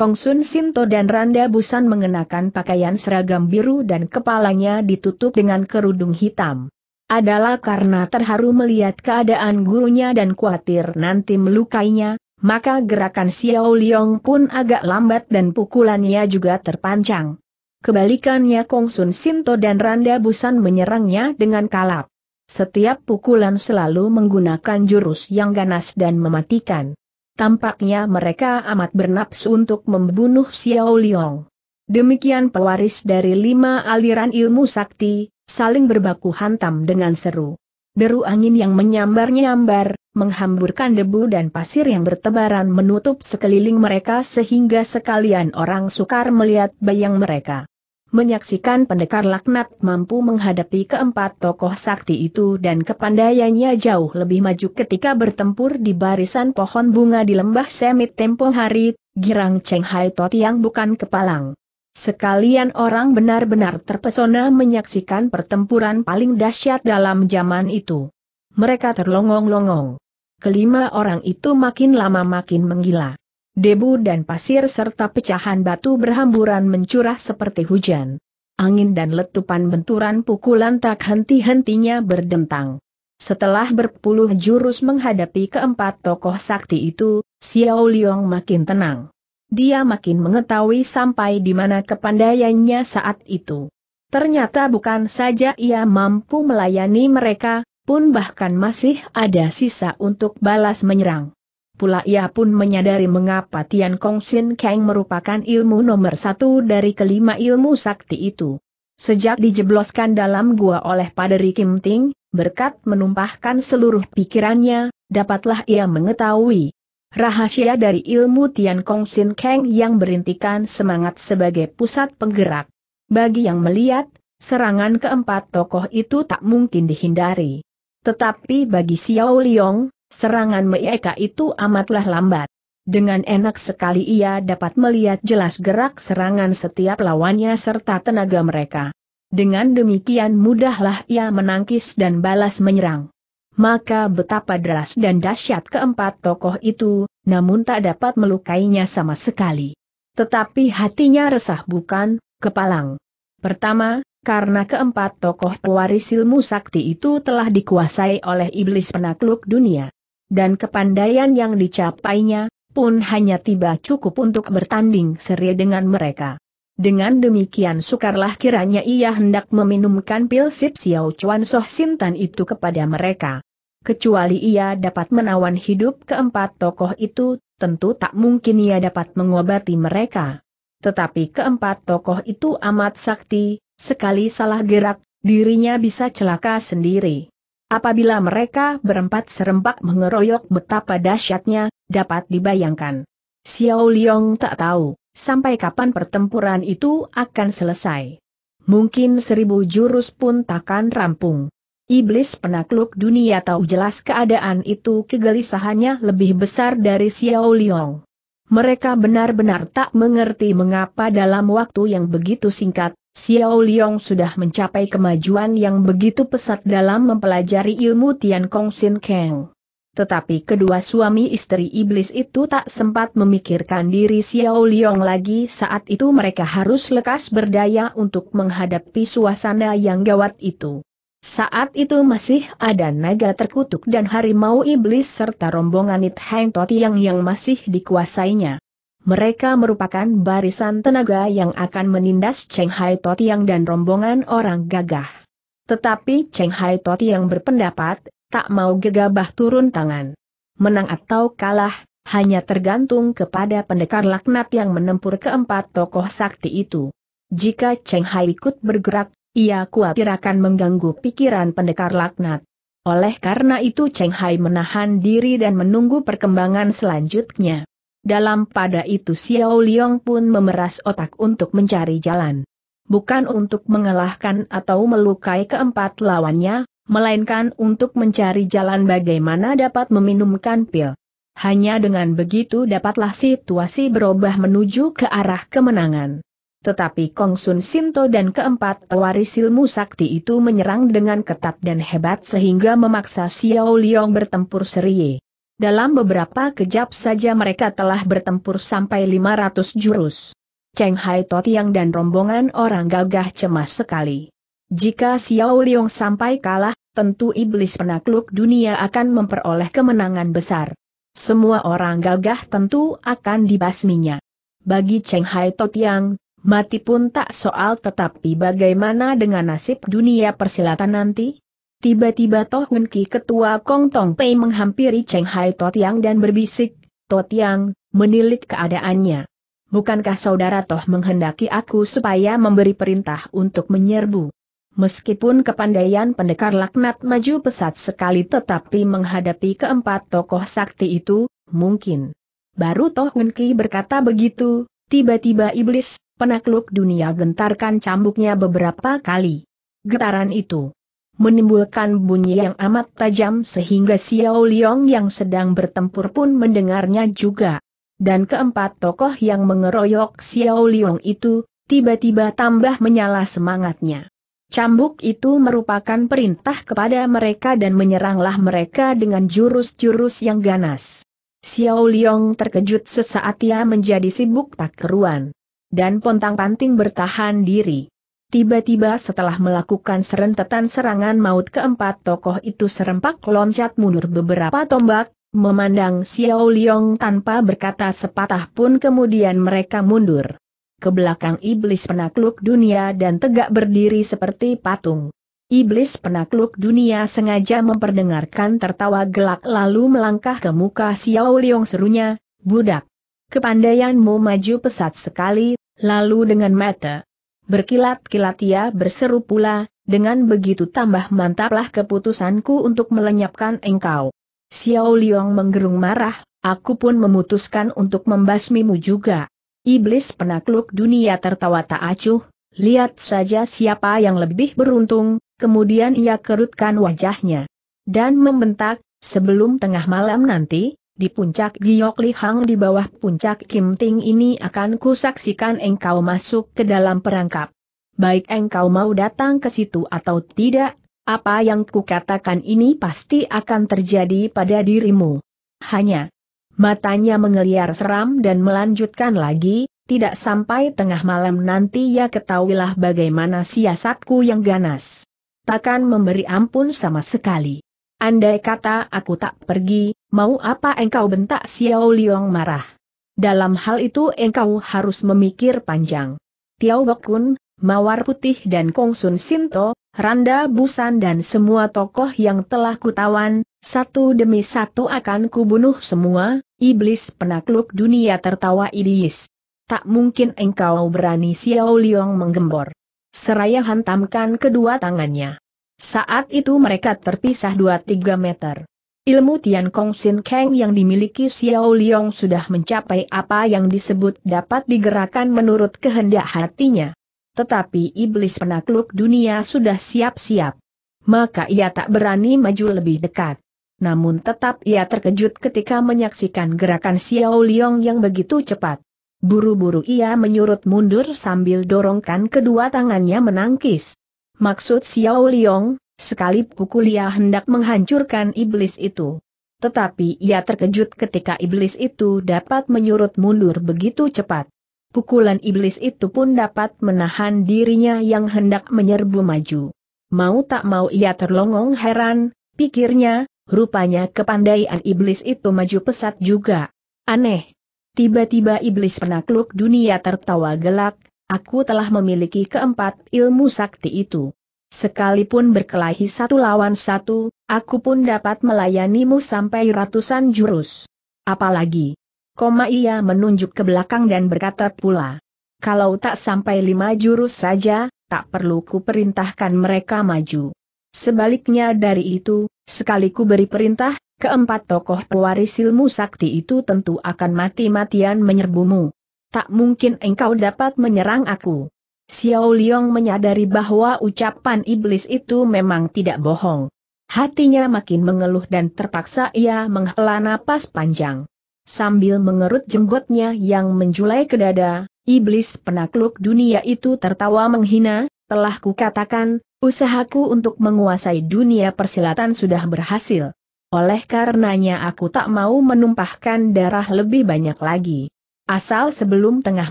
Kong Sun Sinto dan Randa Busan mengenakan pakaian seragam biru dan kepalanya ditutup dengan kerudung hitam. Adalah karena terharu melihat keadaan gurunya dan khawatir nanti melukainya, maka gerakan Xiao Liong pun agak lambat dan pukulannya juga terpancang. Kebalikannya Kong Sun Sinto dan Randa Busan menyerangnya dengan kalap. Setiap pukulan selalu menggunakan jurus yang ganas dan mematikan tampaknya mereka amat bernafsu untuk membunuh Xiao Liang. Demikian pewaris dari lima aliran ilmu sakti, saling berbaku hantam dengan seru. Deru angin yang menyambar-nyambar, menghamburkan debu dan pasir yang bertebaran menutup sekeliling mereka sehingga sekalian orang sukar melihat bayang mereka. Menyaksikan pendekar laknat mampu menghadapi keempat tokoh sakti itu dan kepandaiannya jauh lebih maju ketika bertempur di barisan pohon bunga di lembah semit tempo hari, girang Cheng Hai Tot yang bukan kepalang. Sekalian orang benar-benar terpesona menyaksikan pertempuran paling dahsyat dalam zaman itu. Mereka terlongong-longong. Kelima orang itu makin lama makin menggila debu dan pasir serta pecahan batu berhamburan mencurah seperti hujan. Angin dan letupan benturan pukulan tak henti-hentinya berdentang. Setelah berpuluh jurus menghadapi keempat tokoh sakti itu, Xiao Liang makin tenang. Dia makin mengetahui sampai di mana kepandaiannya saat itu. Ternyata bukan saja ia mampu melayani mereka, pun bahkan masih ada sisa untuk balas menyerang pula ia pun menyadari mengapa Tian Kong Sin Kang merupakan ilmu nomor satu dari kelima ilmu sakti itu. Sejak dijebloskan dalam gua oleh Paderi Kim Ting, berkat menumpahkan seluruh pikirannya, dapatlah ia mengetahui rahasia dari ilmu Tian Kong Sin Kang yang berintikan semangat sebagai pusat penggerak. Bagi yang melihat, serangan keempat tokoh itu tak mungkin dihindari. Tetapi bagi Xiao Liong, Serangan mereka itu amatlah lambat. Dengan enak sekali ia dapat melihat jelas gerak serangan setiap lawannya serta tenaga mereka. Dengan demikian mudahlah ia menangkis dan balas menyerang. Maka betapa deras dan dahsyat keempat tokoh itu, namun tak dapat melukainya sama sekali. Tetapi hatinya resah bukan, kepalang. Pertama, karena keempat tokoh pewaris ilmu sakti itu telah dikuasai oleh iblis penakluk dunia dan kepandaian yang dicapainya, pun hanya tiba cukup untuk bertanding seri dengan mereka. Dengan demikian sukarlah kiranya ia hendak meminumkan pil sip Xiao Chuan Soh Sintan itu kepada mereka. Kecuali ia dapat menawan hidup keempat tokoh itu, tentu tak mungkin ia dapat mengobati mereka. Tetapi keempat tokoh itu amat sakti, sekali salah gerak, dirinya bisa celaka sendiri. Apabila mereka berempat serempak mengeroyok betapa dahsyatnya, dapat dibayangkan. Xiao Liong tak tahu, sampai kapan pertempuran itu akan selesai. Mungkin seribu jurus pun takkan rampung. Iblis penakluk dunia tahu jelas keadaan itu kegelisahannya lebih besar dari Xiao Liong. Mereka benar-benar tak mengerti mengapa dalam waktu yang begitu singkat, Xiao Liang sudah mencapai kemajuan yang begitu pesat dalam mempelajari ilmu Tian Kong Sin Kang. Tetapi kedua suami istri iblis itu tak sempat memikirkan diri Xiao Liang lagi saat itu mereka harus lekas berdaya untuk menghadapi suasana yang gawat itu. Saat itu masih ada naga terkutuk dan harimau iblis serta rombongan It Hang Toti yang yang masih dikuasainya. Mereka merupakan barisan tenaga yang akan menindas Cheng Hai Totiang dan rombongan orang gagah. Tetapi Cheng Hai Totiang berpendapat, tak mau gegabah turun tangan. Menang atau kalah, hanya tergantung kepada pendekar laknat yang menempur keempat tokoh sakti itu. Jika Cheng Hai ikut bergerak, ia khawatir akan mengganggu pikiran pendekar laknat. Oleh karena itu Cheng Hai menahan diri dan menunggu perkembangan selanjutnya. Dalam pada itu Xiao Liang pun memeras otak untuk mencari jalan. Bukan untuk mengalahkan atau melukai keempat lawannya, melainkan untuk mencari jalan bagaimana dapat meminumkan pil. Hanya dengan begitu dapatlah situasi berubah menuju ke arah kemenangan. Tetapi Kong Sun Sinto dan keempat pewaris ilmu sakti itu menyerang dengan ketat dan hebat sehingga memaksa Xiao Liang bertempur serie. Dalam beberapa kejap saja mereka telah bertempur sampai 500 jurus. Cheng Hai Totiang dan rombongan orang gagah cemas sekali. Jika Xiao Liang sampai kalah, tentu iblis penakluk dunia akan memperoleh kemenangan besar. Semua orang gagah tentu akan dibasminya. Bagi Cheng Hai Totiang, Mati pun tak soal tetapi bagaimana dengan nasib dunia persilatan nanti? Tiba-tiba Toh Hun Ki ketua Kong Tong Pei menghampiri Cheng Hai Totiang dan berbisik, Totiang, menilik keadaannya. Bukankah saudara Toh menghendaki aku supaya memberi perintah untuk menyerbu? Meskipun kepandaian pendekar laknat maju pesat sekali tetapi menghadapi keempat tokoh sakti itu, mungkin. Baru Toh Hun Ki berkata begitu, tiba-tiba iblis, penakluk dunia gentarkan cambuknya beberapa kali. Getaran itu menimbulkan bunyi yang amat tajam sehingga Xiao Liang yang sedang bertempur pun mendengarnya juga. Dan keempat tokoh yang mengeroyok Xiao Liang itu, tiba-tiba tambah menyala semangatnya. Cambuk itu merupakan perintah kepada mereka dan menyeranglah mereka dengan jurus-jurus yang ganas. Xiao Liang terkejut sesaat ia menjadi sibuk tak keruan dan pontang-panting bertahan diri. Tiba-tiba setelah melakukan serentetan serangan maut keempat tokoh itu serempak loncat mundur beberapa tombak, memandang Xiao Liong tanpa berkata sepatah pun kemudian mereka mundur. Ke belakang iblis penakluk dunia dan tegak berdiri seperti patung. Iblis penakluk dunia sengaja memperdengarkan tertawa gelak lalu melangkah ke muka Xiao Liong serunya, budak. Kepandaianmu maju pesat sekali, Lalu dengan mata berkilat-kilat ia berseru pula, dengan begitu tambah mantaplah keputusanku untuk melenyapkan engkau. Xiao Liang menggerung marah, aku pun memutuskan untuk membasmimu juga. Iblis penakluk dunia tertawa tak acuh, lihat saja siapa yang lebih beruntung, kemudian ia kerutkan wajahnya. Dan membentak, sebelum tengah malam nanti, di puncak Giok Li di bawah puncak Kim Ting ini akan kusaksikan engkau masuk ke dalam perangkap. Baik engkau mau datang ke situ atau tidak, apa yang kukatakan ini pasti akan terjadi pada dirimu. Hanya matanya mengeliar seram dan melanjutkan lagi, tidak sampai tengah malam nanti ya ketahuilah bagaimana siasatku yang ganas. Takkan memberi ampun sama sekali. Andai kata aku tak pergi, mau apa engkau bentak Xiao Liang marah. Dalam hal itu engkau harus memikir panjang. Tiao Bokun, Mawar Putih dan Kong Sun Sinto, Randa Busan dan semua tokoh yang telah kutawan, satu demi satu akan kubunuh semua, iblis penakluk dunia tertawa idiis. Tak mungkin engkau berani Xiao Liang menggembor. Seraya hantamkan kedua tangannya. Saat itu mereka terpisah 2-3 meter. Ilmu Tian Kong Sin Kang yang dimiliki Xiao Liang sudah mencapai apa yang disebut dapat digerakkan menurut kehendak hatinya. Tetapi iblis penakluk dunia sudah siap-siap. Maka ia tak berani maju lebih dekat. Namun tetap ia terkejut ketika menyaksikan gerakan Xiao Liang yang begitu cepat. Buru-buru ia menyurut mundur sambil dorongkan kedua tangannya menangkis. Maksud Xiao Liong, sekali pukul ia hendak menghancurkan iblis itu. Tetapi ia terkejut ketika iblis itu dapat menyurut mundur begitu cepat. Pukulan iblis itu pun dapat menahan dirinya yang hendak menyerbu maju. Mau tak mau ia terlongong heran, pikirnya, rupanya kepandaian iblis itu maju pesat juga. Aneh. Tiba-tiba iblis penakluk dunia tertawa gelak, aku telah memiliki keempat ilmu sakti itu. Sekalipun berkelahi satu lawan satu, aku pun dapat melayanimu sampai ratusan jurus. Apalagi, koma ia menunjuk ke belakang dan berkata pula, kalau tak sampai lima jurus saja, tak perlu ku perintahkan mereka maju. Sebaliknya dari itu, sekali ku beri perintah, keempat tokoh pewaris ilmu sakti itu tentu akan mati-matian menyerbumu tak mungkin engkau dapat menyerang aku. Xiao Liang menyadari bahwa ucapan iblis itu memang tidak bohong. Hatinya makin mengeluh dan terpaksa ia menghela napas panjang. Sambil mengerut jenggotnya yang menjulai ke dada, iblis penakluk dunia itu tertawa menghina, telah kukatakan, usahaku untuk menguasai dunia persilatan sudah berhasil. Oleh karenanya aku tak mau menumpahkan darah lebih banyak lagi. Asal sebelum tengah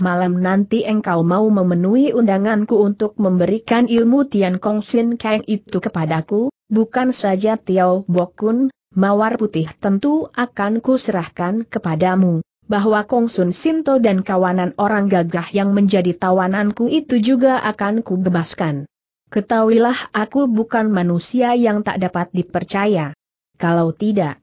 malam nanti engkau mau memenuhi undanganku untuk memberikan ilmu Tian Kong Sin Kang itu kepadaku, bukan saja Tiao Bokun, Mawar Putih tentu akan kuserahkan kepadamu, bahwa Kong Sun Sinto dan kawanan orang gagah yang menjadi tawananku itu juga akan kubebaskan. Ketahuilah aku bukan manusia yang tak dapat dipercaya. Kalau tidak,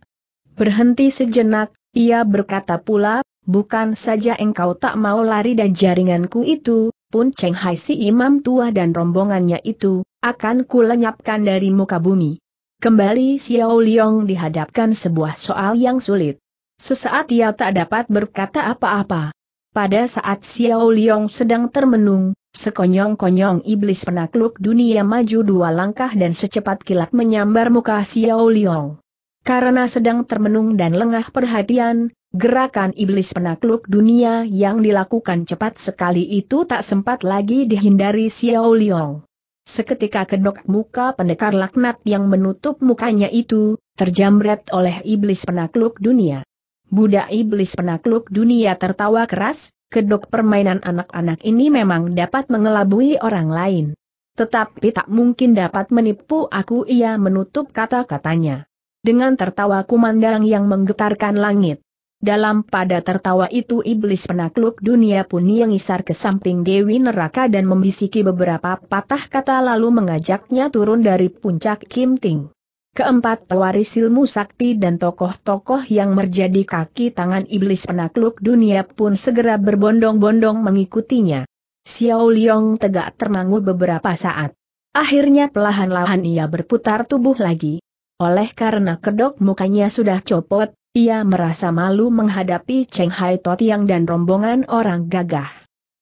berhenti sejenak, ia berkata pula, bukan saja engkau tak mau lari dan jaringanku itu, pun Cheng Hai si imam tua dan rombongannya itu, akan kulenyapkan dari muka bumi. Kembali Xiao Liong dihadapkan sebuah soal yang sulit. Sesaat ia tak dapat berkata apa-apa. Pada saat Xiao Liong sedang termenung, sekonyong-konyong iblis penakluk dunia maju dua langkah dan secepat kilat menyambar muka Xiao Liong. Karena sedang termenung dan lengah perhatian, Gerakan iblis penakluk dunia yang dilakukan cepat sekali itu tak sempat lagi dihindari Xiao Liang. Seketika kedok muka pendekar laknat yang menutup mukanya itu, terjamret oleh iblis penakluk dunia. Budak iblis penakluk dunia tertawa keras, kedok permainan anak-anak ini memang dapat mengelabui orang lain. Tetapi tak mungkin dapat menipu aku ia menutup kata-katanya. Dengan tertawa kumandang yang menggetarkan langit. Dalam pada tertawa itu iblis penakluk dunia pun isar ke samping Dewi Neraka dan membisiki beberapa patah kata lalu mengajaknya turun dari puncak Kim Ting. Keempat pewaris ilmu sakti dan tokoh-tokoh yang menjadi kaki tangan iblis penakluk dunia pun segera berbondong-bondong mengikutinya. Xiao Liong tegak termangu beberapa saat. Akhirnya perlahan-lahan ia berputar tubuh lagi. Oleh karena kedok mukanya sudah copot, ia merasa malu menghadapi Cheng Hai Totiang dan rombongan orang gagah.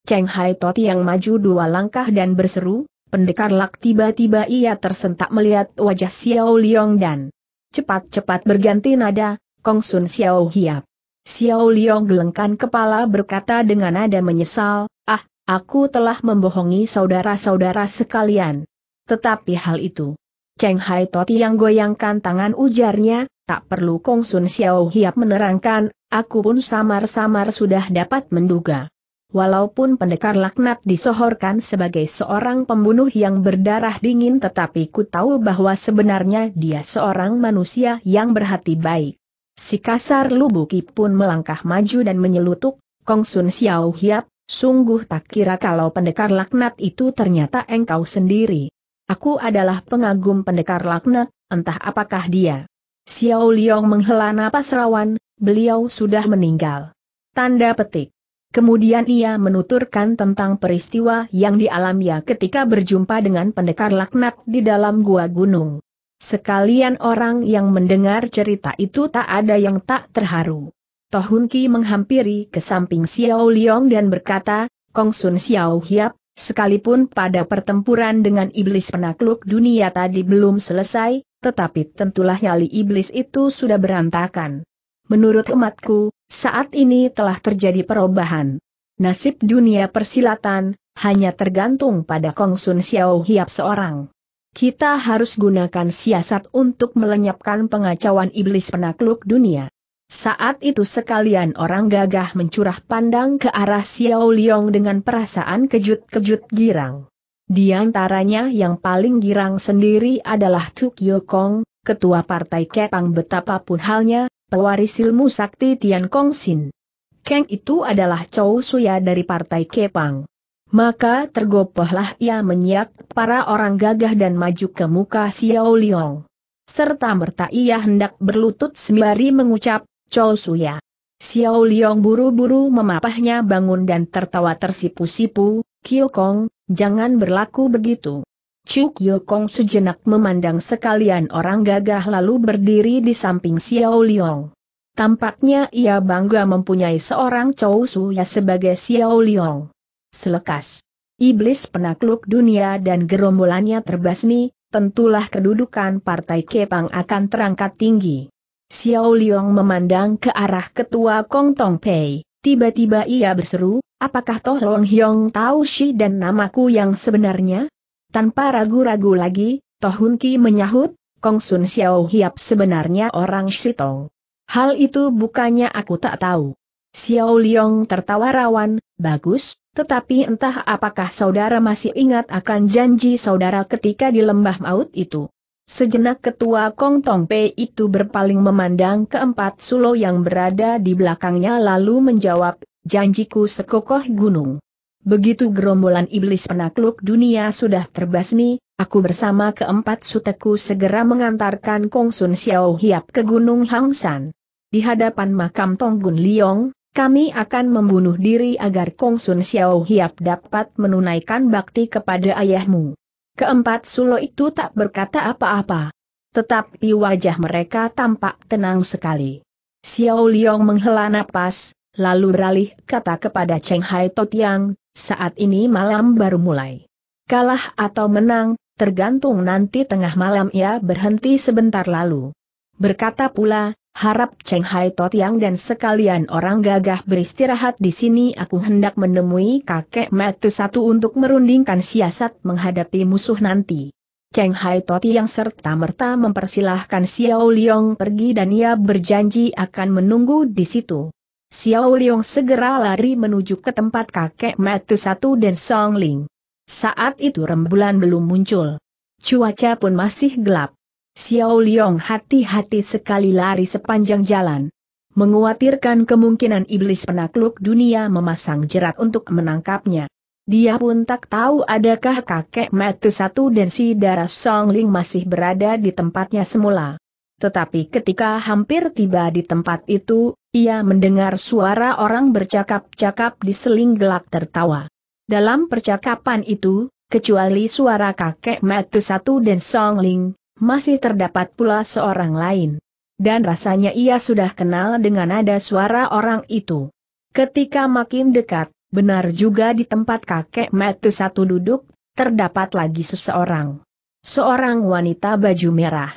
Cheng Hai Totiang maju dua langkah dan berseru, pendekar lak tiba-tiba ia tersentak melihat wajah Xiao Liong dan cepat-cepat berganti nada, Kong Sun Xiao Hiap. Xiao Liong gelengkan kepala berkata dengan nada menyesal, ah, aku telah membohongi saudara-saudara sekalian. Tetapi hal itu. Cheng Hai Toti yang goyangkan tangan ujarnya, Tak perlu Kong Sun Xiao Hiap menerangkan, aku pun samar-samar sudah dapat menduga. Walaupun pendekar laknat disohorkan sebagai seorang pembunuh yang berdarah dingin tetapi ku tahu bahwa sebenarnya dia seorang manusia yang berhati baik. Si kasar Lubuki pun melangkah maju dan menyelutuk, Kong Sun Xiao Hiap, sungguh tak kira kalau pendekar laknat itu ternyata engkau sendiri. Aku adalah pengagum pendekar laknat, entah apakah dia. Xiao Liang menghela napas rawan, beliau sudah meninggal. Tanda petik. Kemudian ia menuturkan tentang peristiwa yang dialami ketika berjumpa dengan pendekar laknat di dalam gua gunung. Sekalian orang yang mendengar cerita itu tak ada yang tak terharu. Tohun Ki menghampiri ke samping Xiao Liang dan berkata, Kong Sun Xiao Hiap, sekalipun pada pertempuran dengan iblis penakluk dunia tadi belum selesai, tetapi tentulah nyali iblis itu sudah berantakan. Menurut umatku, saat ini telah terjadi perubahan. Nasib dunia persilatan, hanya tergantung pada Kongsun Xiao Hiap seorang. Kita harus gunakan siasat untuk melenyapkan pengacauan iblis penakluk dunia. Saat itu sekalian orang gagah mencurah pandang ke arah Xiao Liong dengan perasaan kejut-kejut girang. Di antaranya yang paling girang sendiri adalah Tuk Yokong, ketua partai Kepang betapapun halnya, pewaris ilmu sakti Tian Kong Sin. Kang itu adalah Chow Suya dari partai Kepang. Maka tergopohlah ia menyiak para orang gagah dan maju ke muka Xiao Liong. Serta merta ia hendak berlutut sembari mengucap, Chow Suya. Xiao Liong buru-buru memapahnya bangun dan tertawa tersipu-sipu, Kyokong, jangan berlaku begitu. Chu Kyokong sejenak memandang sekalian orang gagah lalu berdiri di samping Xiao Liang. Tampaknya ia bangga mempunyai seorang Chou ya sebagai Xiao Liang. Selekas. Iblis penakluk dunia dan gerombolannya terbasmi, tentulah kedudukan Partai Kepang akan terangkat tinggi. Xiao Liang memandang ke arah ketua Kong Tong Pei. Tiba-tiba ia berseru, apakah Toh Long Hyong tahu Shi dan namaku yang sebenarnya? Tanpa ragu-ragu lagi, Toh Hun Ki menyahut, Kong Sun Xiao Hiap sebenarnya orang Shitong. Hal itu bukannya aku tak tahu. Xiao Liong tertawa rawan, bagus, tetapi entah apakah saudara masih ingat akan janji saudara ketika di lembah maut itu. Sejenak ketua Kong Tong Pei itu berpaling memandang keempat sulo yang berada di belakangnya lalu menjawab, janjiku sekokoh gunung. Begitu gerombolan iblis penakluk dunia sudah terbasmi, aku bersama keempat suteku segera mengantarkan Kong Sun Xiao Hiap ke Gunung Hang San. Di hadapan makam Tong Tonggun Liong, kami akan membunuh diri agar Kong Sun Xiao Hiap dapat menunaikan bakti kepada ayahmu. Keempat Sulo itu tak berkata apa-apa. Tetapi wajah mereka tampak tenang sekali. Xiao Liang menghela napas, lalu beralih kata kepada Cheng Hai Totiang, saat ini malam baru mulai. Kalah atau menang, tergantung nanti tengah malam ia berhenti sebentar lalu. Berkata pula, Harap Cheng Hai Tot Yang dan sekalian orang gagah beristirahat di sini aku hendak menemui kakek Matu satu untuk merundingkan siasat menghadapi musuh nanti. Cheng Hai Tot Yang serta merta mempersilahkan Xiao Liong pergi dan ia berjanji akan menunggu di situ. Xiao Liong segera lari menuju ke tempat kakek Matu satu dan Song Ling. Saat itu rembulan belum muncul. Cuaca pun masih gelap. Xiao Liong hati-hati sekali lari sepanjang jalan. Menguatirkan kemungkinan iblis penakluk dunia memasang jerat untuk menangkapnya. Dia pun tak tahu adakah kakek Matu Satu dan si darah Song Ling masih berada di tempatnya semula. Tetapi ketika hampir tiba di tempat itu, ia mendengar suara orang bercakap-cakap di seling gelak tertawa. Dalam percakapan itu, kecuali suara kakek Matu Satu dan Song Ling, masih terdapat pula seorang lain. Dan rasanya ia sudah kenal dengan nada suara orang itu. Ketika makin dekat, benar juga di tempat kakek Metu satu duduk, terdapat lagi seseorang. Seorang wanita baju merah.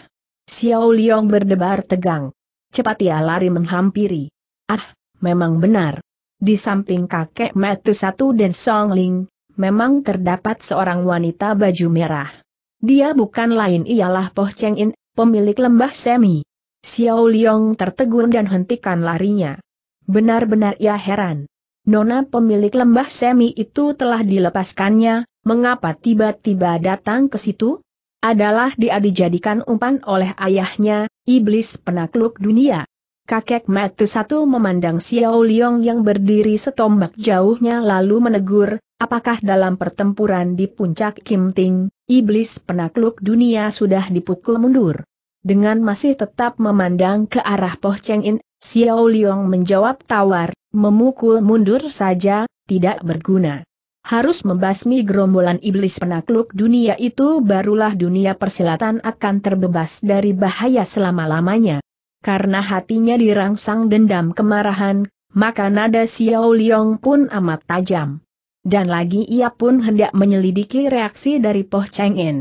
Xiao Liong berdebar tegang. Cepat ia lari menghampiri. Ah, memang benar. Di samping kakek Metu satu dan Song Ling, memang terdapat seorang wanita baju merah. Dia bukan lain ialah Poh Cheng In, pemilik lembah semi. Xiao Liong tertegun dan hentikan larinya. Benar-benar ia heran. Nona pemilik lembah semi itu telah dilepaskannya, mengapa tiba-tiba datang ke situ? Adalah dia dijadikan umpan oleh ayahnya, iblis penakluk dunia. Kakek Matu satu memandang Xiao Liong yang berdiri setombak jauhnya lalu menegur, Apakah dalam pertempuran di puncak Kim Ting, iblis penakluk dunia sudah dipukul mundur? Dengan masih tetap memandang ke arah Poh Cheng In, Xiao Liong menjawab tawar, memukul mundur saja, tidak berguna. Harus membasmi gerombolan iblis penakluk dunia itu barulah dunia persilatan akan terbebas dari bahaya selama-lamanya. Karena hatinya dirangsang dendam kemarahan, maka nada Xiao Liong pun amat tajam. Dan lagi ia pun hendak menyelidiki reaksi dari Poh Cheng In.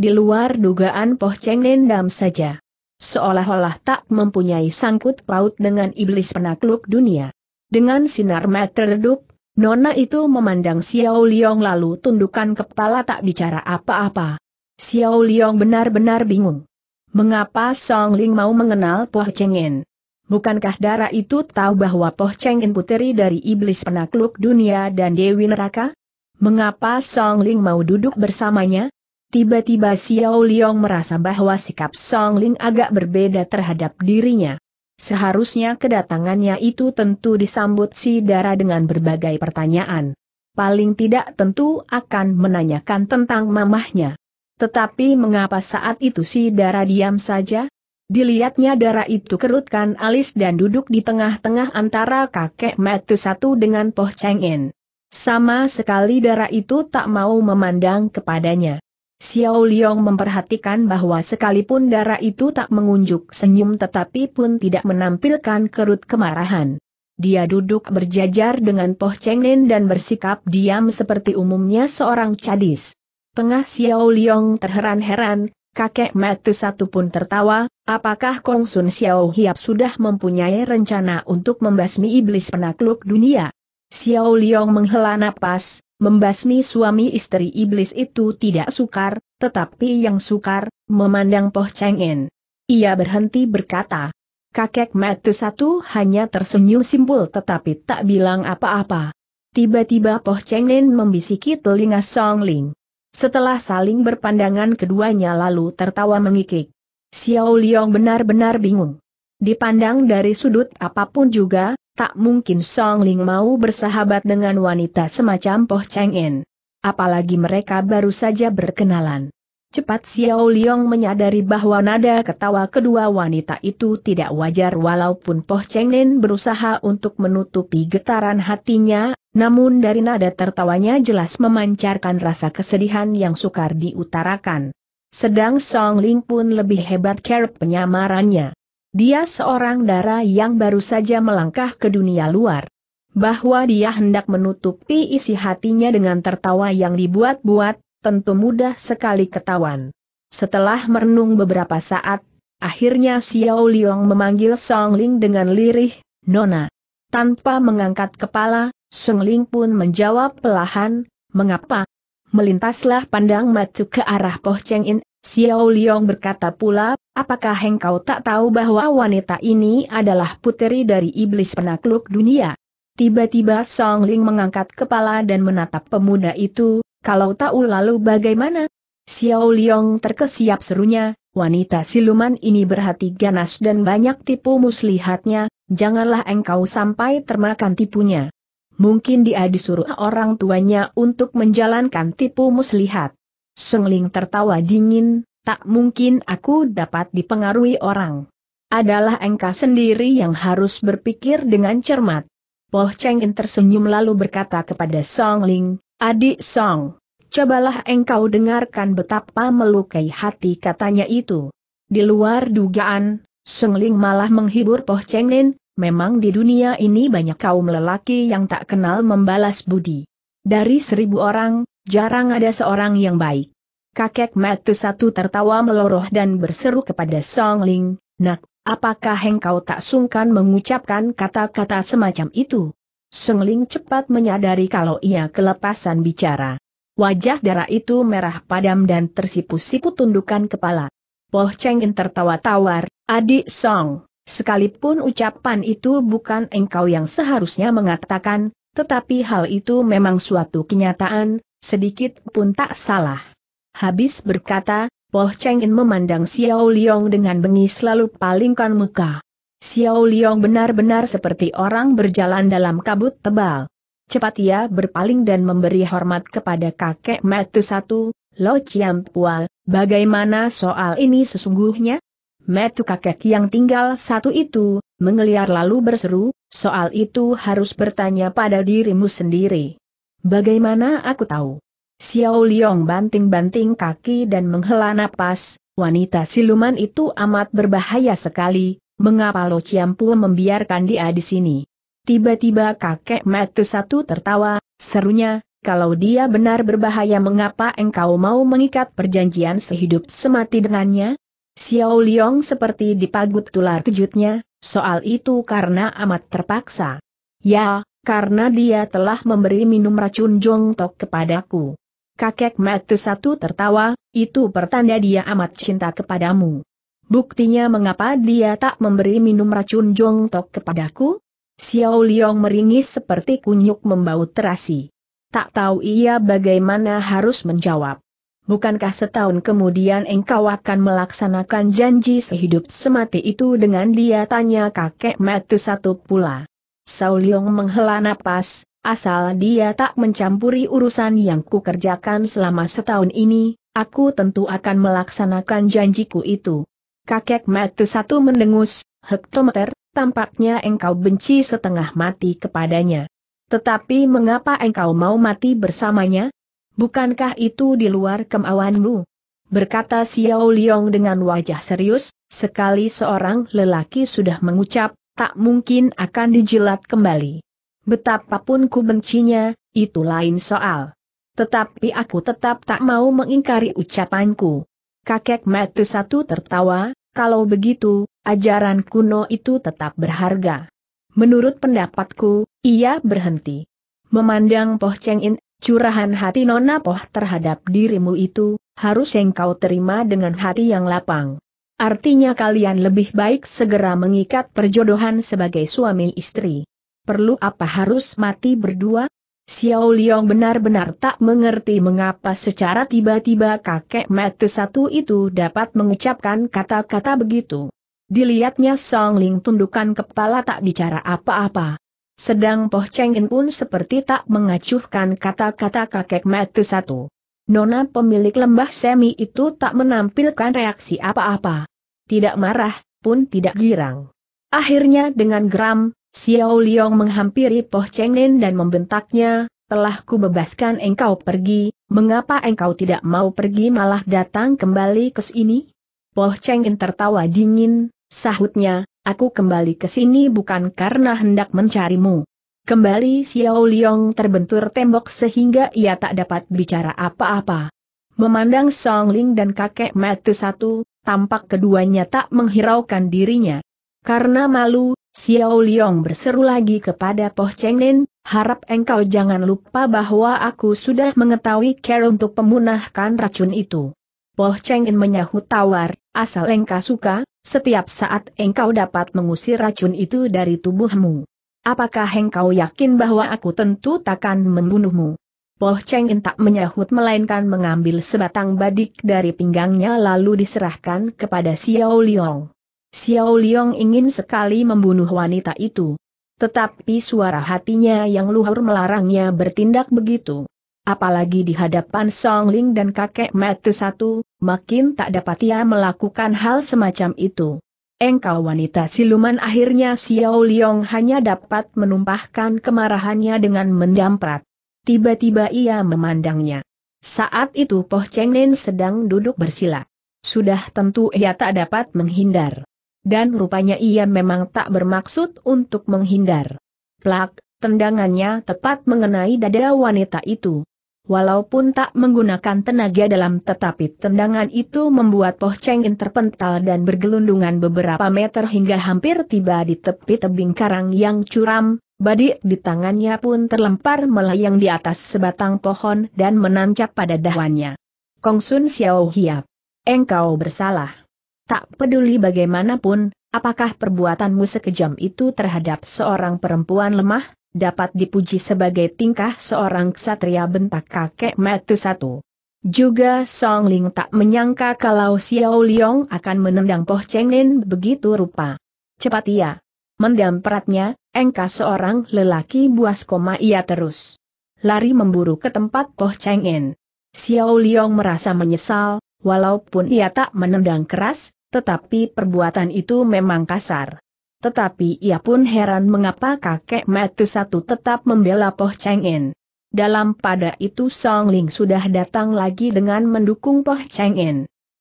Di luar dugaan Poh Cheng In dam saja. Seolah-olah tak mempunyai sangkut paut dengan iblis penakluk dunia. Dengan sinar mata redup, Nona itu memandang Xiao Liang lalu tundukkan kepala tak bicara apa-apa. Xiao Liang benar-benar bingung. Mengapa Song Ling mau mengenal Poh Cheng In? Bukankah darah itu tahu bahwa Poh Cheng In puteri dari iblis penakluk dunia dan Dewi Neraka? Mengapa Song Ling mau duduk bersamanya? Tiba-tiba Xiao Liang merasa bahwa sikap Song Ling agak berbeda terhadap dirinya. Seharusnya kedatangannya itu tentu disambut si Dara dengan berbagai pertanyaan. Paling tidak tentu akan menanyakan tentang mamahnya. Tetapi mengapa saat itu si Dara diam saja? Dilihatnya darah itu kerutkan alis dan duduk di tengah-tengah antara kakek Matu satu dengan Poh Cheng In. Sama sekali darah itu tak mau memandang kepadanya. Xiao Liang memperhatikan bahwa sekalipun darah itu tak mengunjuk senyum tetapi pun tidak menampilkan kerut kemarahan. Dia duduk berjajar dengan Poh Cheng In dan bersikap diam seperti umumnya seorang cadis. Tengah Xiao Liang terheran-heran, Kakek Matu satu pun tertawa, apakah Kong Sun Xiao Hiap sudah mempunyai rencana untuk membasmi iblis penakluk dunia? Xiao Liong menghela napas, membasmi suami istri iblis itu tidak sukar, tetapi yang sukar, memandang Poh Cheng In. Ia berhenti berkata. Kakek Matu satu hanya tersenyum simpul tetapi tak bilang apa-apa. Tiba-tiba Poh Cheng In membisiki telinga Song Ling. Setelah saling berpandangan keduanya lalu tertawa mengikik. Xiao Liang benar-benar bingung. Dipandang dari sudut apapun juga, tak mungkin Song Ling mau bersahabat dengan wanita semacam Po Cheng En. Apalagi mereka baru saja berkenalan. Cepat Xiao Liang menyadari bahwa nada ketawa kedua wanita itu tidak wajar walaupun Poh Cheng Nen berusaha untuk menutupi getaran hatinya, namun dari nada tertawanya jelas memancarkan rasa kesedihan yang sukar diutarakan. Sedang Song Ling pun lebih hebat kerap penyamarannya. Dia seorang dara yang baru saja melangkah ke dunia luar. Bahwa dia hendak menutupi isi hatinya dengan tertawa yang dibuat-buat, tentu mudah sekali ketahuan. Setelah merenung beberapa saat, akhirnya Xiao Liang memanggil Song Ling dengan lirih, Nona. Tanpa mengangkat kepala, Song Ling pun menjawab pelahan, mengapa? Melintaslah pandang matu ke arah Poh Cheng In, Xiao Liang berkata pula, apakah engkau tak tahu bahwa wanita ini adalah puteri dari iblis penakluk dunia? Tiba-tiba Song Ling mengangkat kepala dan menatap pemuda itu, kalau tahu lalu bagaimana? Xiao Liong terkesiap serunya, wanita siluman ini berhati ganas dan banyak tipu muslihatnya, janganlah engkau sampai termakan tipunya. Mungkin dia disuruh orang tuanya untuk menjalankan tipu muslihat. Sengling tertawa dingin, tak mungkin aku dapat dipengaruhi orang. Adalah engkau sendiri yang harus berpikir dengan cermat. Poh Cheng In tersenyum lalu berkata kepada Song Ling, Adik Song, cobalah engkau dengarkan betapa melukai hati katanya itu. Di luar dugaan, Sengling malah menghibur Poh Cheng Lin, memang di dunia ini banyak kaum lelaki yang tak kenal membalas budi. Dari seribu orang, jarang ada seorang yang baik. Kakek Matu satu tertawa meloroh dan berseru kepada Song Ling, Nak, apakah engkau tak sungkan mengucapkan kata-kata semacam itu? Sengling cepat menyadari kalau ia kelepasan bicara. Wajah darah itu merah padam dan tersipu-sipu tundukan kepala. Poh Cheng tertawa tawar, adik Song, sekalipun ucapan itu bukan engkau yang seharusnya mengatakan, tetapi hal itu memang suatu kenyataan, sedikit pun tak salah. Habis berkata, Poh Cheng memandang Xiao Liong dengan bengis lalu palingkan muka. Xiao Liang benar-benar seperti orang berjalan dalam kabut tebal. Cepat ia berpaling dan memberi hormat kepada kakek Metu satu, Lo Chiam Pua, bagaimana soal ini sesungguhnya? Metu kakek yang tinggal satu itu, mengeliar lalu berseru, soal itu harus bertanya pada dirimu sendiri. Bagaimana aku tahu? Xiao Liang banting-banting kaki dan menghela napas, wanita siluman itu amat berbahaya sekali, Mengapa Lo Ciampu membiarkan dia di sini? Tiba-tiba kakek Matu satu tertawa, serunya, kalau dia benar berbahaya mengapa engkau mau mengikat perjanjian sehidup semati dengannya? Xiao Liong seperti dipagut tular kejutnya, soal itu karena amat terpaksa. Ya, karena dia telah memberi minum racun jongtok kepadaku. Kakek Matu satu tertawa, itu pertanda dia amat cinta kepadamu. Buktinya mengapa dia tak memberi minum racun jongtok kepadaku? Xiao Liang meringis seperti kunyuk membau terasi. Tak tahu ia bagaimana harus menjawab. Bukankah setahun kemudian engkau akan melaksanakan janji sehidup semati itu dengan dia tanya kakek Matu satu pula. Xiao Liang menghela napas, asal dia tak mencampuri urusan yang kukerjakan selama setahun ini, aku tentu akan melaksanakan janjiku itu kakek mati satu mendengus, hektometer, tampaknya engkau benci setengah mati kepadanya. Tetapi mengapa engkau mau mati bersamanya? Bukankah itu di luar kemauanmu? Berkata Xiao Liong dengan wajah serius, sekali seorang lelaki sudah mengucap, tak mungkin akan dijilat kembali. Betapapun ku bencinya, itu lain soal. Tetapi aku tetap tak mau mengingkari ucapanku. Kakek Mati satu tertawa, kalau begitu, ajaran kuno itu tetap berharga. Menurut pendapatku, ia berhenti. Memandang Poh Cheng In, curahan hati Nona Poh terhadap dirimu itu, harus engkau terima dengan hati yang lapang. Artinya kalian lebih baik segera mengikat perjodohan sebagai suami istri. Perlu apa harus mati berdua? Xiao Liang benar-benar tak mengerti mengapa secara tiba-tiba kakek mati satu itu dapat mengucapkan kata-kata begitu. Dilihatnya Song Ling tundukan kepala tak bicara apa-apa. Sedang Poh Cheng In pun seperti tak mengacuhkan kata-kata kakek mati satu. Nona pemilik lembah semi itu tak menampilkan reaksi apa-apa. Tidak marah, pun tidak girang. Akhirnya dengan geram, Xiao Liong menghampiri Poh Cheng Nen dan membentaknya, telah ku bebaskan engkau pergi, mengapa engkau tidak mau pergi malah datang kembali ke sini? Poh Cheng tertawa dingin, sahutnya, aku kembali ke sini bukan karena hendak mencarimu. Kembali Xiao Liong terbentur tembok sehingga ia tak dapat bicara apa-apa. Memandang Song Ling dan kakek Matu satu, tampak keduanya tak menghiraukan dirinya. Karena malu, Xiao Liong berseru lagi kepada Poh Cheng Lin, harap engkau jangan lupa bahwa aku sudah mengetahui care untuk pemunahkan racun itu. Poh Cheng Lin menyahut tawar, asal engkau suka, setiap saat engkau dapat mengusir racun itu dari tubuhmu. Apakah engkau yakin bahwa aku tentu takkan membunuhmu? Poh Cheng Lin tak menyahut melainkan mengambil sebatang badik dari pinggangnya lalu diserahkan kepada Xiao Liong. Xiao Liang ingin sekali membunuh wanita itu. Tetapi suara hatinya yang luhur melarangnya bertindak begitu. Apalagi di hadapan Song Ling dan kakek Matu satu, makin tak dapat ia melakukan hal semacam itu. Engkau wanita siluman akhirnya Xiao Liang hanya dapat menumpahkan kemarahannya dengan mendamprat. Tiba-tiba ia memandangnya. Saat itu Poh Cheng Nen sedang duduk bersila. Sudah tentu ia tak dapat menghindar dan rupanya ia memang tak bermaksud untuk menghindar. Plak, tendangannya tepat mengenai dada wanita itu. Walaupun tak menggunakan tenaga dalam tetapi tendangan itu membuat Poh Cheng In terpental dan bergelundungan beberapa meter hingga hampir tiba di tepi tebing karang yang curam, badik di tangannya pun terlempar melayang di atas sebatang pohon dan menancap pada dahannya. Sun Xiao Hiap. Engkau bersalah. Tak peduli bagaimanapun, apakah perbuatanmu sekejam itu terhadap seorang perempuan lemah, dapat dipuji sebagai tingkah seorang ksatria bentak kakek metu satu. Juga Song Ling tak menyangka kalau Xiao Liong akan menendang Poh Cheng Lin begitu rupa. Cepat ia. Mendam peratnya, engkau seorang lelaki buas koma ia terus. Lari memburu ke tempat Poh Cheng Lin. Xiao Liong merasa menyesal, walaupun ia tak menendang keras, tetapi perbuatan itu memang kasar. Tetapi ia pun heran mengapa kakek mati satu tetap membela Poh Cheng In. Dalam pada itu Song Ling sudah datang lagi dengan mendukung Poh Cheng In.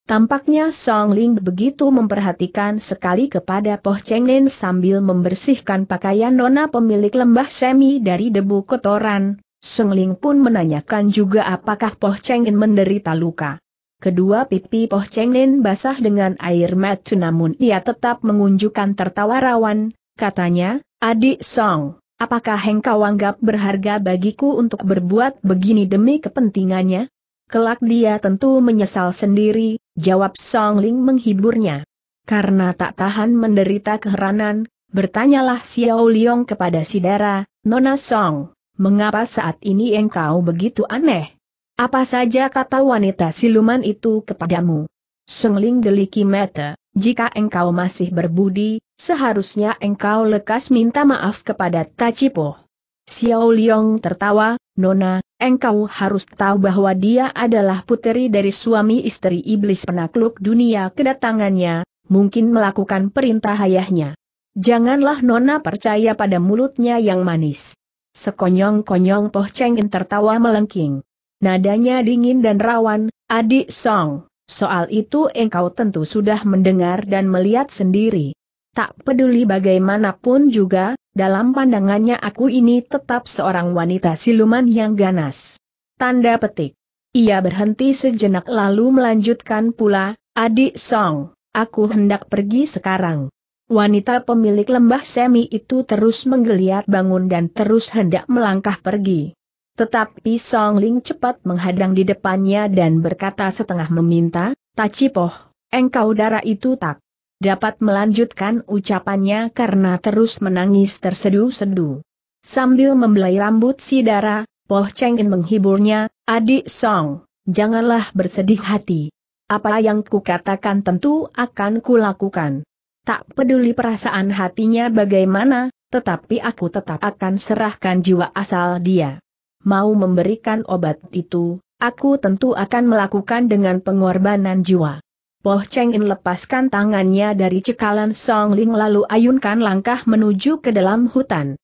Tampaknya Song Ling begitu memperhatikan sekali kepada Poh Cheng In sambil membersihkan pakaian nona pemilik lembah semi dari debu kotoran. Song Ling pun menanyakan juga apakah Poh Cheng In menderita luka. Kedua pipi Poh Cheng Nen basah dengan air mata namun ia tetap mengunjukkan tertawa rawan, katanya, Adik Song, apakah engkau anggap berharga bagiku untuk berbuat begini demi kepentingannya? Kelak dia tentu menyesal sendiri, jawab Song Ling menghiburnya. Karena tak tahan menderita keheranan, bertanyalah Xiao Liong kepada Sidara, Nona Song, mengapa saat ini engkau begitu aneh? Apa saja kata wanita siluman itu kepadamu? Sengling deliki mata, jika engkau masih berbudi, seharusnya engkau lekas minta maaf kepada Tachipo. Xiao Liong tertawa, Nona, engkau harus tahu bahwa dia adalah puteri dari suami istri iblis penakluk dunia kedatangannya, mungkin melakukan perintah ayahnya. Janganlah Nona percaya pada mulutnya yang manis. Sekonyong-konyong Poh Cheng tertawa melengking. Nadanya dingin dan rawan, adik Song, soal itu engkau tentu sudah mendengar dan melihat sendiri. Tak peduli bagaimanapun juga, dalam pandangannya aku ini tetap seorang wanita siluman yang ganas. Tanda petik. Ia berhenti sejenak lalu melanjutkan pula, adik Song, aku hendak pergi sekarang. Wanita pemilik lembah semi itu terus menggeliat bangun dan terus hendak melangkah pergi. Tetapi Song Ling cepat menghadang di depannya dan berkata setengah meminta, Tachipoh, engkau darah itu tak dapat melanjutkan ucapannya karena terus menangis tersedu-sedu. Sambil membelai rambut si darah, Poh Cheng In menghiburnya, adik Song, janganlah bersedih hati. Apa yang kukatakan tentu akan kulakukan. Tak peduli perasaan hatinya bagaimana, tetapi aku tetap akan serahkan jiwa asal dia mau memberikan obat itu, aku tentu akan melakukan dengan pengorbanan jiwa. Poh Cheng In lepaskan tangannya dari cekalan Song Ling lalu ayunkan langkah menuju ke dalam hutan.